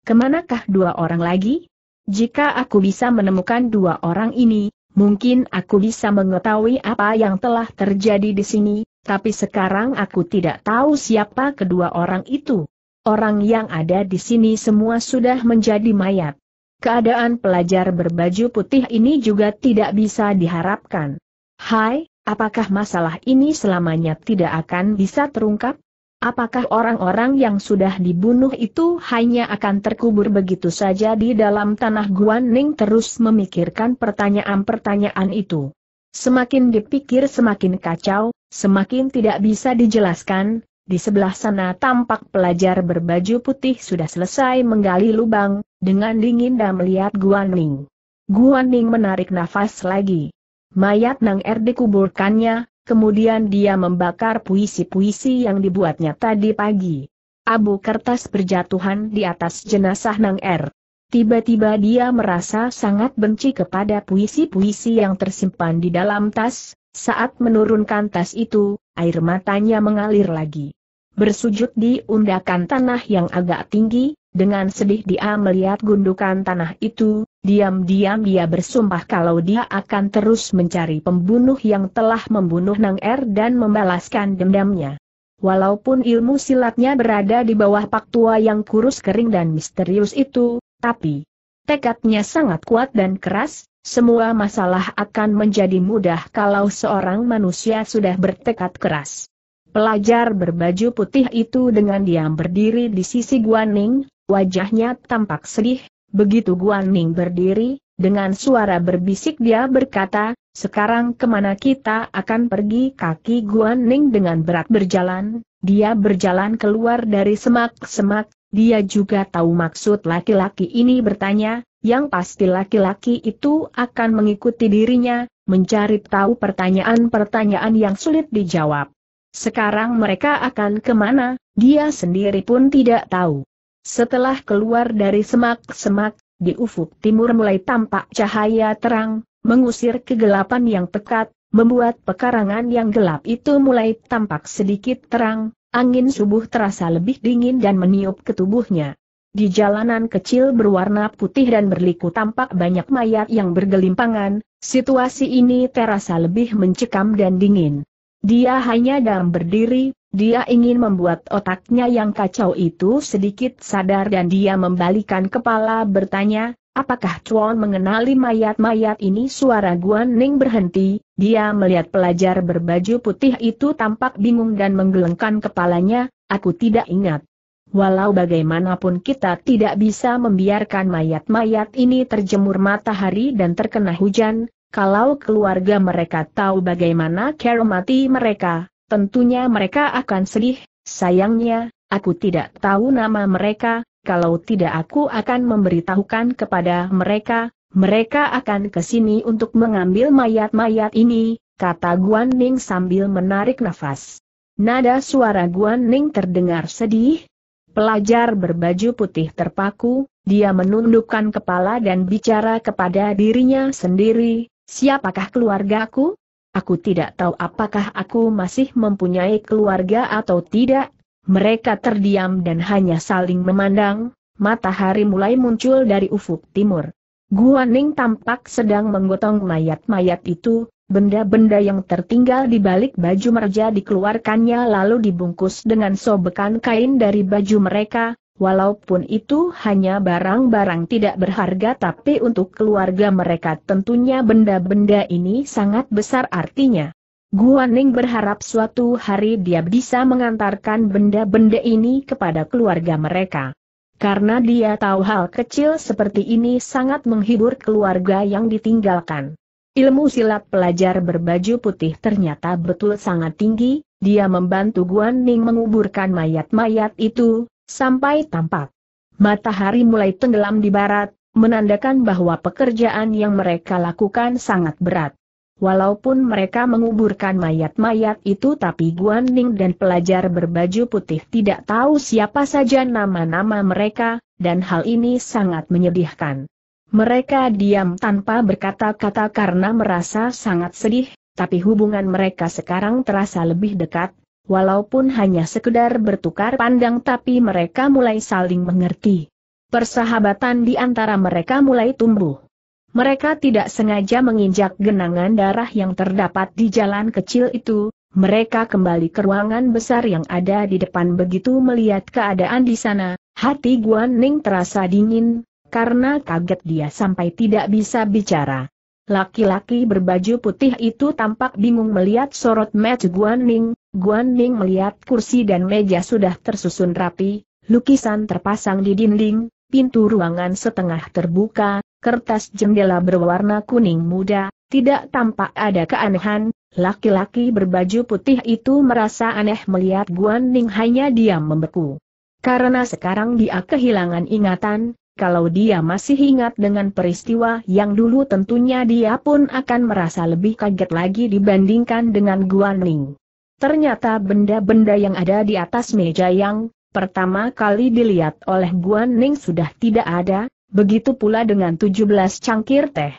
Kemanakah dua orang lagi? Jika aku bisa menemukan dua orang ini, mungkin aku bisa mengetahui apa yang telah terjadi di sini, tapi sekarang aku tidak tahu siapa kedua orang itu. Orang yang ada di sini semua sudah menjadi mayat. Keadaan pelajar berbaju putih ini juga tidak bisa diharapkan. Hai, apakah masalah ini selamanya tidak akan bisa terungkap? Apakah orang-orang yang sudah dibunuh itu hanya akan terkubur begitu saja di dalam tanah Guan Ning terus memikirkan pertanyaan-pertanyaan itu? Semakin dipikir semakin kacau, semakin tidak bisa dijelaskan, di sebelah sana tampak pelajar berbaju putih sudah selesai menggali lubang, dengan dingin dan melihat Guan Ning. Guan Ning menarik nafas lagi. Mayat Nang Er dikuburkannya, kemudian dia membakar puisi-puisi yang dibuatnya tadi pagi. Abu kertas berjatuhan di atas jenazah Nang Er. Tiba-tiba dia merasa sangat benci kepada puisi-puisi yang tersimpan di dalam tas, saat menurunkan tas itu, air matanya mengalir lagi. Bersujud di undakan tanah yang agak tinggi, dengan sedih dia melihat gundukan tanah itu, diam-diam dia bersumpah kalau dia akan terus mencari pembunuh yang telah membunuh Nang Er dan membalaskan dendamnya. Walaupun ilmu silatnya berada di bawah pak tua yang kurus kering dan misterius itu, tapi tekadnya sangat kuat dan keras, semua masalah akan menjadi mudah kalau seorang manusia sudah bertekad keras. Pelajar berbaju putih itu dengan diam berdiri di sisi Guaning, Wajahnya tampak sedih, begitu Guan Ning berdiri, dengan suara berbisik dia berkata, sekarang kemana kita akan pergi kaki Guan Ning dengan berat berjalan, dia berjalan keluar dari semak-semak, dia juga tahu maksud laki-laki ini bertanya, yang pasti laki-laki itu akan mengikuti dirinya, mencari tahu pertanyaan-pertanyaan yang sulit dijawab. Sekarang mereka akan kemana, dia sendiri pun tidak tahu. Setelah keluar dari semak-semak, di ufuk timur mulai tampak cahaya terang, mengusir kegelapan yang pekat, membuat pekarangan yang gelap itu mulai tampak sedikit terang, angin subuh terasa lebih dingin dan meniup ke tubuhnya. Di jalanan kecil berwarna putih dan berliku tampak banyak mayat yang bergelimpangan, situasi ini terasa lebih mencekam dan dingin. Dia hanya dalam berdiri, dia ingin membuat otaknya yang kacau itu sedikit sadar dan dia membalikan kepala bertanya, apakah Chuan mengenali mayat-mayat ini? Suara Guan Ning berhenti, dia melihat pelajar berbaju putih itu tampak bingung dan menggelengkan kepalanya, aku tidak ingat. Walau bagaimanapun kita tidak bisa membiarkan mayat-mayat ini terjemur matahari dan terkena hujan, kalau keluarga mereka tahu bagaimana cara mati mereka, Tentunya mereka akan sedih, sayangnya, aku tidak tahu nama mereka, kalau tidak aku akan memberitahukan kepada mereka, mereka akan ke sini untuk mengambil mayat-mayat ini, kata Guan Ning sambil menarik nafas. Nada suara Guan Ning terdengar sedih. Pelajar berbaju putih terpaku, dia menundukkan kepala dan bicara kepada dirinya sendiri, siapakah keluargaku? Aku tidak tahu apakah aku masih mempunyai keluarga atau tidak. Mereka terdiam dan hanya saling memandang, matahari mulai muncul dari ufuk timur. Guaning tampak sedang menggotong mayat-mayat itu, benda-benda yang tertinggal di balik baju merja dikeluarkannya lalu dibungkus dengan sobekan kain dari baju mereka, Walaupun itu hanya barang-barang tidak berharga tapi untuk keluarga mereka tentunya benda-benda ini sangat besar artinya. Ning berharap suatu hari dia bisa mengantarkan benda-benda ini kepada keluarga mereka. Karena dia tahu hal kecil seperti ini sangat menghibur keluarga yang ditinggalkan. Ilmu silat pelajar berbaju putih ternyata betul sangat tinggi, dia membantu Guan Ning menguburkan mayat-mayat itu, sampai tampak. Matahari mulai tenggelam di barat, menandakan bahwa pekerjaan yang mereka lakukan sangat berat. Walaupun mereka menguburkan mayat-mayat itu tapi Guan Ning dan pelajar berbaju putih tidak tahu siapa saja nama-nama mereka, dan hal ini sangat menyedihkan. Mereka diam tanpa berkata-kata karena merasa sangat sedih, tapi hubungan mereka sekarang terasa lebih dekat, Walaupun hanya sekedar bertukar pandang tapi mereka mulai saling mengerti. Persahabatan di antara mereka mulai tumbuh. Mereka tidak sengaja menginjak genangan darah yang terdapat di jalan kecil itu, mereka kembali ke ruangan besar yang ada di depan begitu melihat keadaan di sana, hati Guan Ning terasa dingin, karena kaget dia sampai tidak bisa bicara. Laki-laki berbaju putih itu tampak bingung melihat sorot match Guan Ning, Guan Ning melihat kursi dan meja sudah tersusun rapi, lukisan terpasang di dinding, pintu ruangan setengah terbuka, kertas jendela berwarna kuning muda, tidak tampak ada keanehan, laki-laki berbaju putih itu merasa aneh melihat Guan Ning hanya diam membeku. Karena sekarang dia kehilangan ingatan, kalau dia masih ingat dengan peristiwa yang dulu tentunya dia pun akan merasa lebih kaget lagi dibandingkan dengan Guan Ning. Ternyata benda-benda yang ada di atas meja yang pertama kali dilihat oleh Guan Ning sudah tidak ada, begitu pula dengan 17 cangkir teh.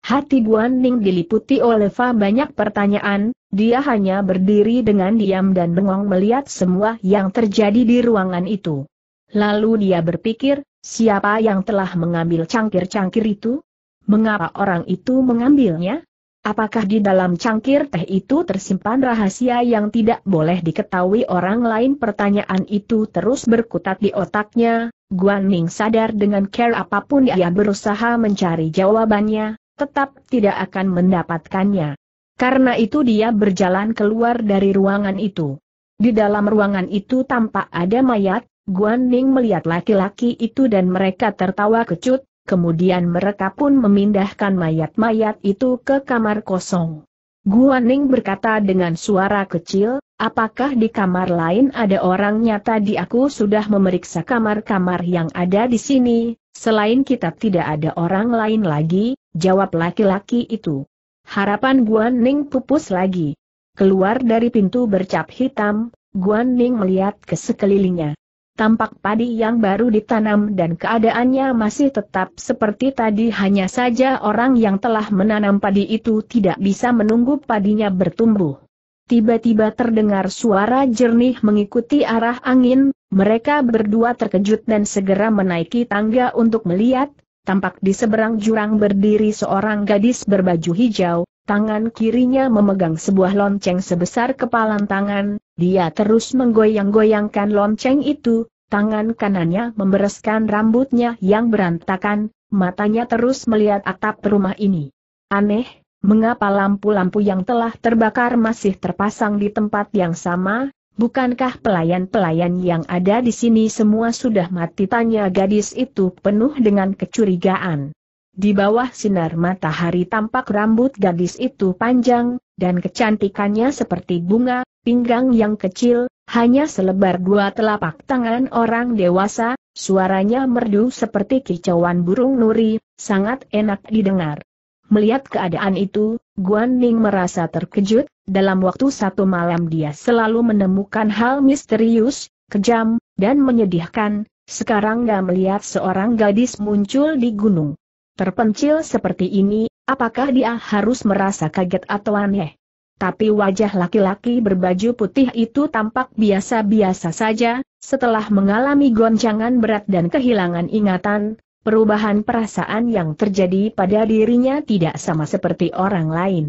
Hati Guan Ning diliputi oleh banyak pertanyaan, dia hanya berdiri dengan diam dan bengong melihat semua yang terjadi di ruangan itu. Lalu dia berpikir, siapa yang telah mengambil cangkir-cangkir itu? Mengapa orang itu mengambilnya? Apakah di dalam cangkir teh itu tersimpan rahasia yang tidak boleh diketahui orang lain? Pertanyaan itu terus berkutat di otaknya. Guan Ning sadar dengan care apapun ia berusaha mencari jawabannya, tetap tidak akan mendapatkannya. Karena itu dia berjalan keluar dari ruangan itu. Di dalam ruangan itu tampak ada mayat, Guan Ning melihat laki-laki itu dan mereka tertawa kecut, kemudian mereka pun memindahkan mayat-mayat itu ke kamar kosong. Guan Ning berkata dengan suara kecil, apakah di kamar lain ada orang nyata di aku sudah memeriksa kamar-kamar yang ada di sini, selain kita tidak ada orang lain lagi, jawab laki-laki itu. Harapan Guan Ning pupus lagi. Keluar dari pintu bercap hitam, Guan Ning melihat ke sekelilingnya tampak padi yang baru ditanam dan keadaannya masih tetap seperti tadi hanya saja orang yang telah menanam padi itu tidak bisa menunggu padinya bertumbuh. Tiba-tiba terdengar suara jernih mengikuti arah angin, mereka berdua terkejut dan segera menaiki tangga untuk melihat, tampak di seberang jurang berdiri seorang gadis berbaju hijau, tangan kirinya memegang sebuah lonceng sebesar kepalan tangan, dia terus menggoyang-goyangkan lonceng itu, tangan kanannya membereskan rambutnya yang berantakan, matanya terus melihat atap rumah ini. Aneh, mengapa lampu-lampu yang telah terbakar masih terpasang di tempat yang sama, Bukankah pelayan-pelayan yang ada di sini semua sudah mati? Tanya gadis itu penuh dengan kecurigaan. Di bawah sinar matahari tampak rambut gadis itu panjang, dan kecantikannya seperti bunga, pinggang yang kecil, hanya selebar dua telapak tangan orang dewasa, suaranya merdu seperti kicauan burung nuri, sangat enak didengar. Melihat keadaan itu, Guan Ning merasa terkejut, dalam waktu satu malam dia selalu menemukan hal misterius, kejam, dan menyedihkan, sekarang gak melihat seorang gadis muncul di gunung. Terpencil seperti ini, apakah dia harus merasa kaget atau aneh? Tapi wajah laki-laki berbaju putih itu tampak biasa-biasa saja, setelah mengalami goncangan berat dan kehilangan ingatan, perubahan perasaan yang terjadi pada dirinya tidak sama seperti orang lain.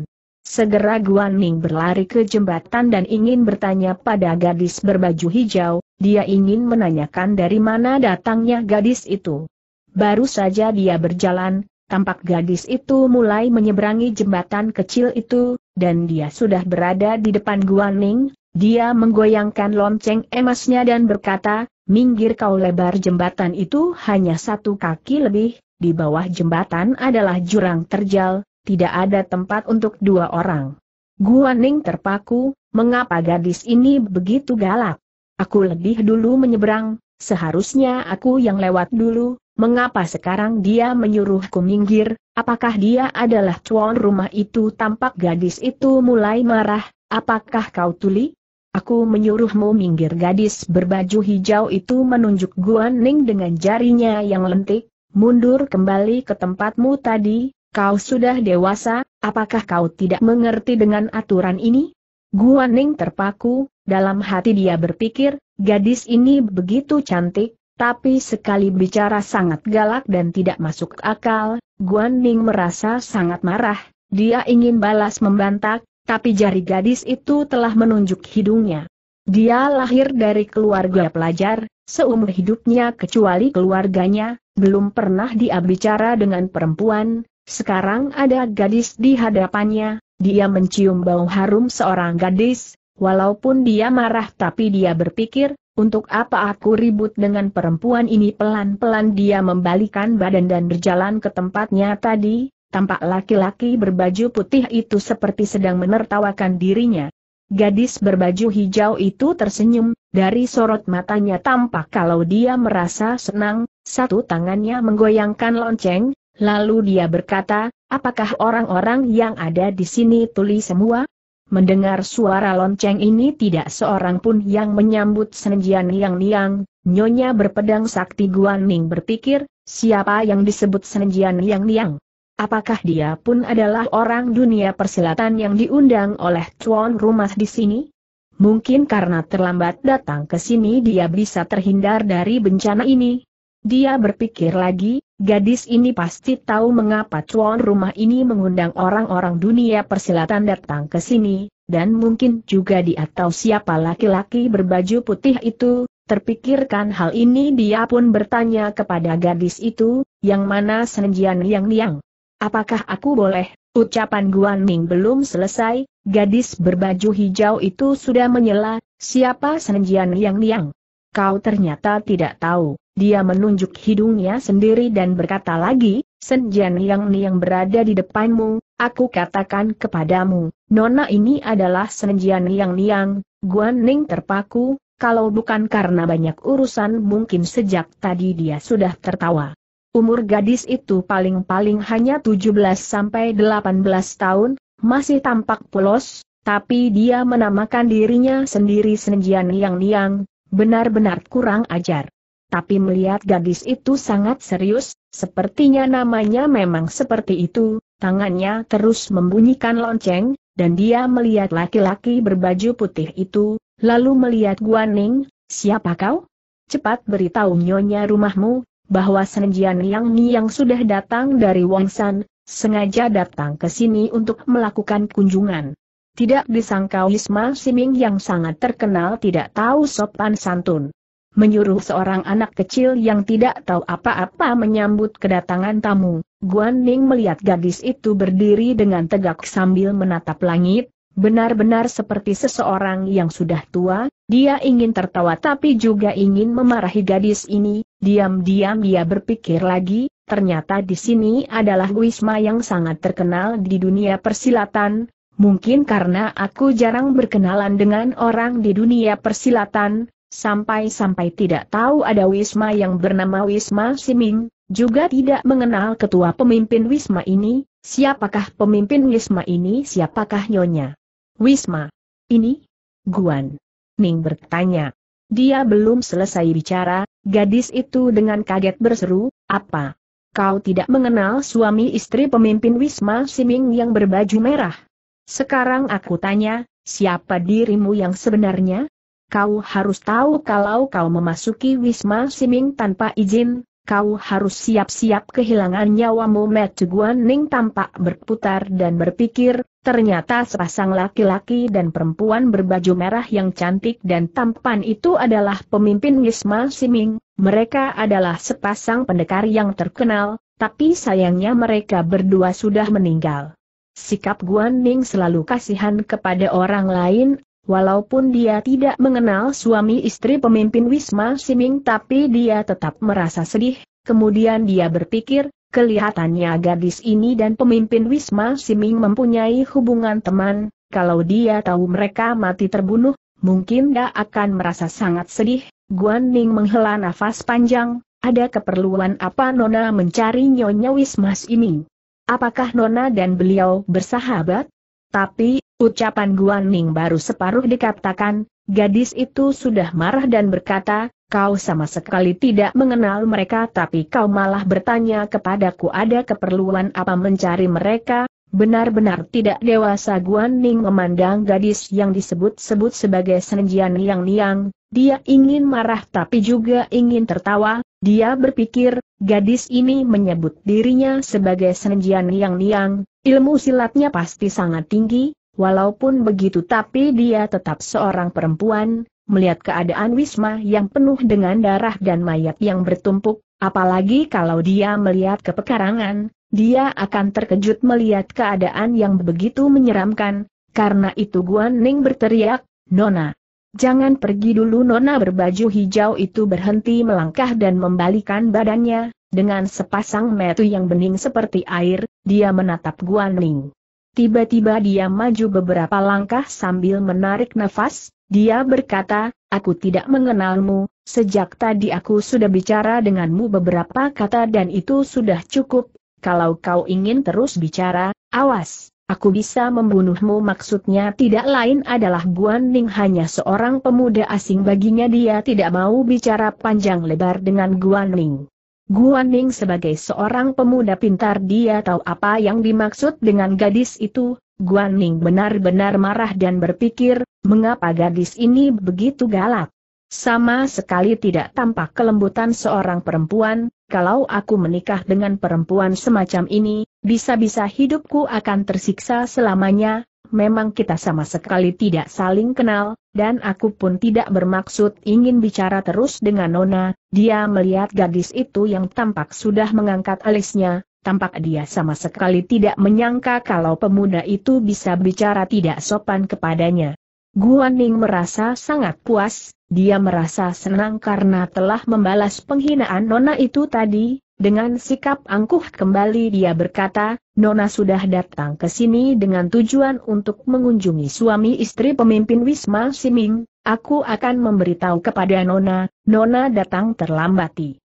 Segera Guan Ning berlari ke jembatan dan ingin bertanya pada gadis berbaju hijau, dia ingin menanyakan dari mana datangnya gadis itu. Baru saja dia berjalan, tampak gadis itu mulai menyeberangi jembatan kecil itu, dan dia sudah berada di depan Guan Ning. dia menggoyangkan lonceng emasnya dan berkata, minggir kau lebar jembatan itu hanya satu kaki lebih, di bawah jembatan adalah jurang terjal, tidak ada tempat untuk dua orang. Guan Ning terpaku, mengapa gadis ini begitu galak? Aku lebih dulu menyeberang, seharusnya aku yang lewat dulu, Mengapa sekarang dia menyuruhku minggir, apakah dia adalah cuan rumah itu tampak gadis itu mulai marah, apakah kau tuli? Aku menyuruhmu minggir gadis berbaju hijau itu menunjuk Guan Ning dengan jarinya yang lentik, mundur kembali ke tempatmu tadi, kau sudah dewasa, apakah kau tidak mengerti dengan aturan ini? Guan Ning terpaku, dalam hati dia berpikir, gadis ini begitu cantik, tapi sekali bicara sangat galak dan tidak masuk akal, Guan Ning merasa sangat marah, dia ingin balas membantak, tapi jari gadis itu telah menunjuk hidungnya. Dia lahir dari keluarga pelajar, seumur hidupnya kecuali keluarganya, belum pernah dia bicara dengan perempuan, sekarang ada gadis di hadapannya, dia mencium bau harum seorang gadis, walaupun dia marah tapi dia berpikir, untuk apa aku ribut dengan perempuan ini pelan-pelan dia membalikan badan dan berjalan ke tempatnya tadi, tampak laki-laki berbaju putih itu seperti sedang menertawakan dirinya. Gadis berbaju hijau itu tersenyum, dari sorot matanya tampak kalau dia merasa senang, satu tangannya menggoyangkan lonceng, lalu dia berkata, apakah orang-orang yang ada di sini tuli semua? Mendengar suara lonceng ini tidak seorang pun yang menyambut senjian niang-niang, nyonya berpedang sakti Guaning berpikir, siapa yang disebut senjian niang-niang? Apakah dia pun adalah orang dunia persilatan yang diundang oleh tuan rumah di sini? Mungkin karena terlambat datang ke sini dia bisa terhindar dari bencana ini. Dia berpikir lagi, Gadis ini pasti tahu mengapa tuan rumah ini mengundang orang-orang dunia persilatan datang ke sini, dan mungkin juga dia tahu siapa laki-laki berbaju putih itu, Terpikirkan hal ini dia pun bertanya kepada gadis itu, yang mana Senjian Yang Niang. Apakah aku boleh? Ucapan Guan Ming belum selesai, gadis berbaju hijau itu sudah menyela, siapa Senjian Yang Niang? Kau ternyata tidak tahu. Dia menunjuk hidungnya sendiri dan berkata lagi, senjian yang ni yang berada di depanmu, aku katakan kepadamu, nona ini adalah senjian yang niang, Guan Ning terpaku, kalau bukan karena banyak urusan mungkin sejak tadi dia sudah tertawa. Umur gadis itu paling-paling hanya 17-18 tahun, masih tampak polos, tapi dia menamakan dirinya sendiri Senjian Yang Niang, benar-benar kurang ajar tapi melihat gadis itu sangat serius, sepertinya namanya memang seperti itu, tangannya terus membunyikan lonceng, dan dia melihat laki-laki berbaju putih itu, lalu melihat Guaning, siapa kau? Cepat beritahu nyonya rumahmu, bahwa Senjian Yang Ni yang sudah datang dari Wangsan, sengaja datang ke sini untuk melakukan kunjungan. Tidak disangka Wisma Siming yang sangat terkenal tidak tahu sopan santun menyuruh seorang anak kecil yang tidak tahu apa-apa menyambut kedatangan tamu. Guan Ning melihat gadis itu berdiri dengan tegak sambil menatap langit, benar-benar seperti seseorang yang sudah tua, dia ingin tertawa tapi juga ingin memarahi gadis ini, diam-diam dia berpikir lagi, ternyata di sini adalah Wisma yang sangat terkenal di dunia persilatan, mungkin karena aku jarang berkenalan dengan orang di dunia persilatan, sampai-sampai tidak tahu ada Wisma yang bernama Wisma Siming, juga tidak mengenal ketua pemimpin Wisma ini, siapakah pemimpin Wisma ini siapakah Nyonya. Wisma. Ini? Guan. Ning bertanya. Dia belum selesai bicara, gadis itu dengan kaget berseru, apa? Kau tidak mengenal suami istri pemimpin Wisma Siming yang berbaju merah? Sekarang aku tanya, siapa dirimu yang sebenarnya? Kau harus tahu kalau kau memasuki Wisma Siming tanpa izin, kau harus siap-siap kehilangan nyawamu Guan Ning tampak berputar dan berpikir, ternyata sepasang laki-laki dan perempuan berbaju merah yang cantik dan tampan itu adalah pemimpin Wisma Siming, mereka adalah sepasang pendekar yang terkenal, tapi sayangnya mereka berdua sudah meninggal. Sikap Guan Ning selalu kasihan kepada orang lain, Walaupun dia tidak mengenal suami istri pemimpin Wisma Siming tapi dia tetap merasa sedih, kemudian dia berpikir, kelihatannya gadis ini dan pemimpin Wisma Siming mempunyai hubungan teman, kalau dia tahu mereka mati terbunuh, mungkin dia akan merasa sangat sedih. Guan Ning menghela nafas panjang, ada keperluan apa Nona mencari Nyonya Wisma Siming? Apakah Nona dan beliau bersahabat? Tapi, Ucapan Guan Ning baru separuh dikatakan, gadis itu sudah marah dan berkata, kau sama sekali tidak mengenal mereka tapi kau malah bertanya kepadaku ada keperluan apa mencari mereka, benar-benar tidak dewasa Guan Ning memandang gadis yang disebut-sebut sebagai Senjian Yang Niang, dia ingin marah tapi juga ingin tertawa, dia berpikir, gadis ini menyebut dirinya sebagai Senjian Yang Niang, ilmu silatnya pasti sangat tinggi, Walaupun begitu tapi dia tetap seorang perempuan, melihat keadaan Wisma yang penuh dengan darah dan mayat yang bertumpuk, apalagi kalau dia melihat kepekarangan, dia akan terkejut melihat keadaan yang begitu menyeramkan, karena itu Guan Ning berteriak, Nona, Jangan pergi dulu Nona berbaju hijau itu berhenti melangkah dan membalikan badannya, dengan sepasang metu yang bening seperti air, dia menatap Guan Ning. Tiba-tiba dia maju beberapa langkah sambil menarik nafas, dia berkata, aku tidak mengenalmu, sejak tadi aku sudah bicara denganmu beberapa kata dan itu sudah cukup, kalau kau ingin terus bicara, awas, aku bisa membunuhmu maksudnya tidak lain adalah Guan Ning hanya seorang pemuda asing baginya dia tidak mau bicara panjang lebar dengan Guan Ning. Guan Ning sebagai seorang pemuda pintar dia tahu apa yang dimaksud dengan gadis itu, Guan Ning benar-benar marah dan berpikir, mengapa gadis ini begitu galak? Sama sekali tidak tampak kelembutan seorang perempuan, kalau aku menikah dengan perempuan semacam ini, bisa-bisa hidupku akan tersiksa selamanya, memang kita sama sekali tidak saling kenal, dan aku pun tidak bermaksud ingin bicara terus dengan Nona, dia melihat gadis itu yang tampak sudah mengangkat alisnya, tampak dia sama sekali tidak menyangka kalau pemuda itu bisa bicara tidak sopan kepadanya. Guaning merasa sangat puas, dia merasa senang karena telah membalas penghinaan Nona itu tadi, dengan sikap angkuh kembali dia berkata, Nona sudah datang ke sini dengan tujuan untuk mengunjungi suami istri pemimpin Wisma Siming, aku akan memberitahu kepada Nona, Nona datang terlambati.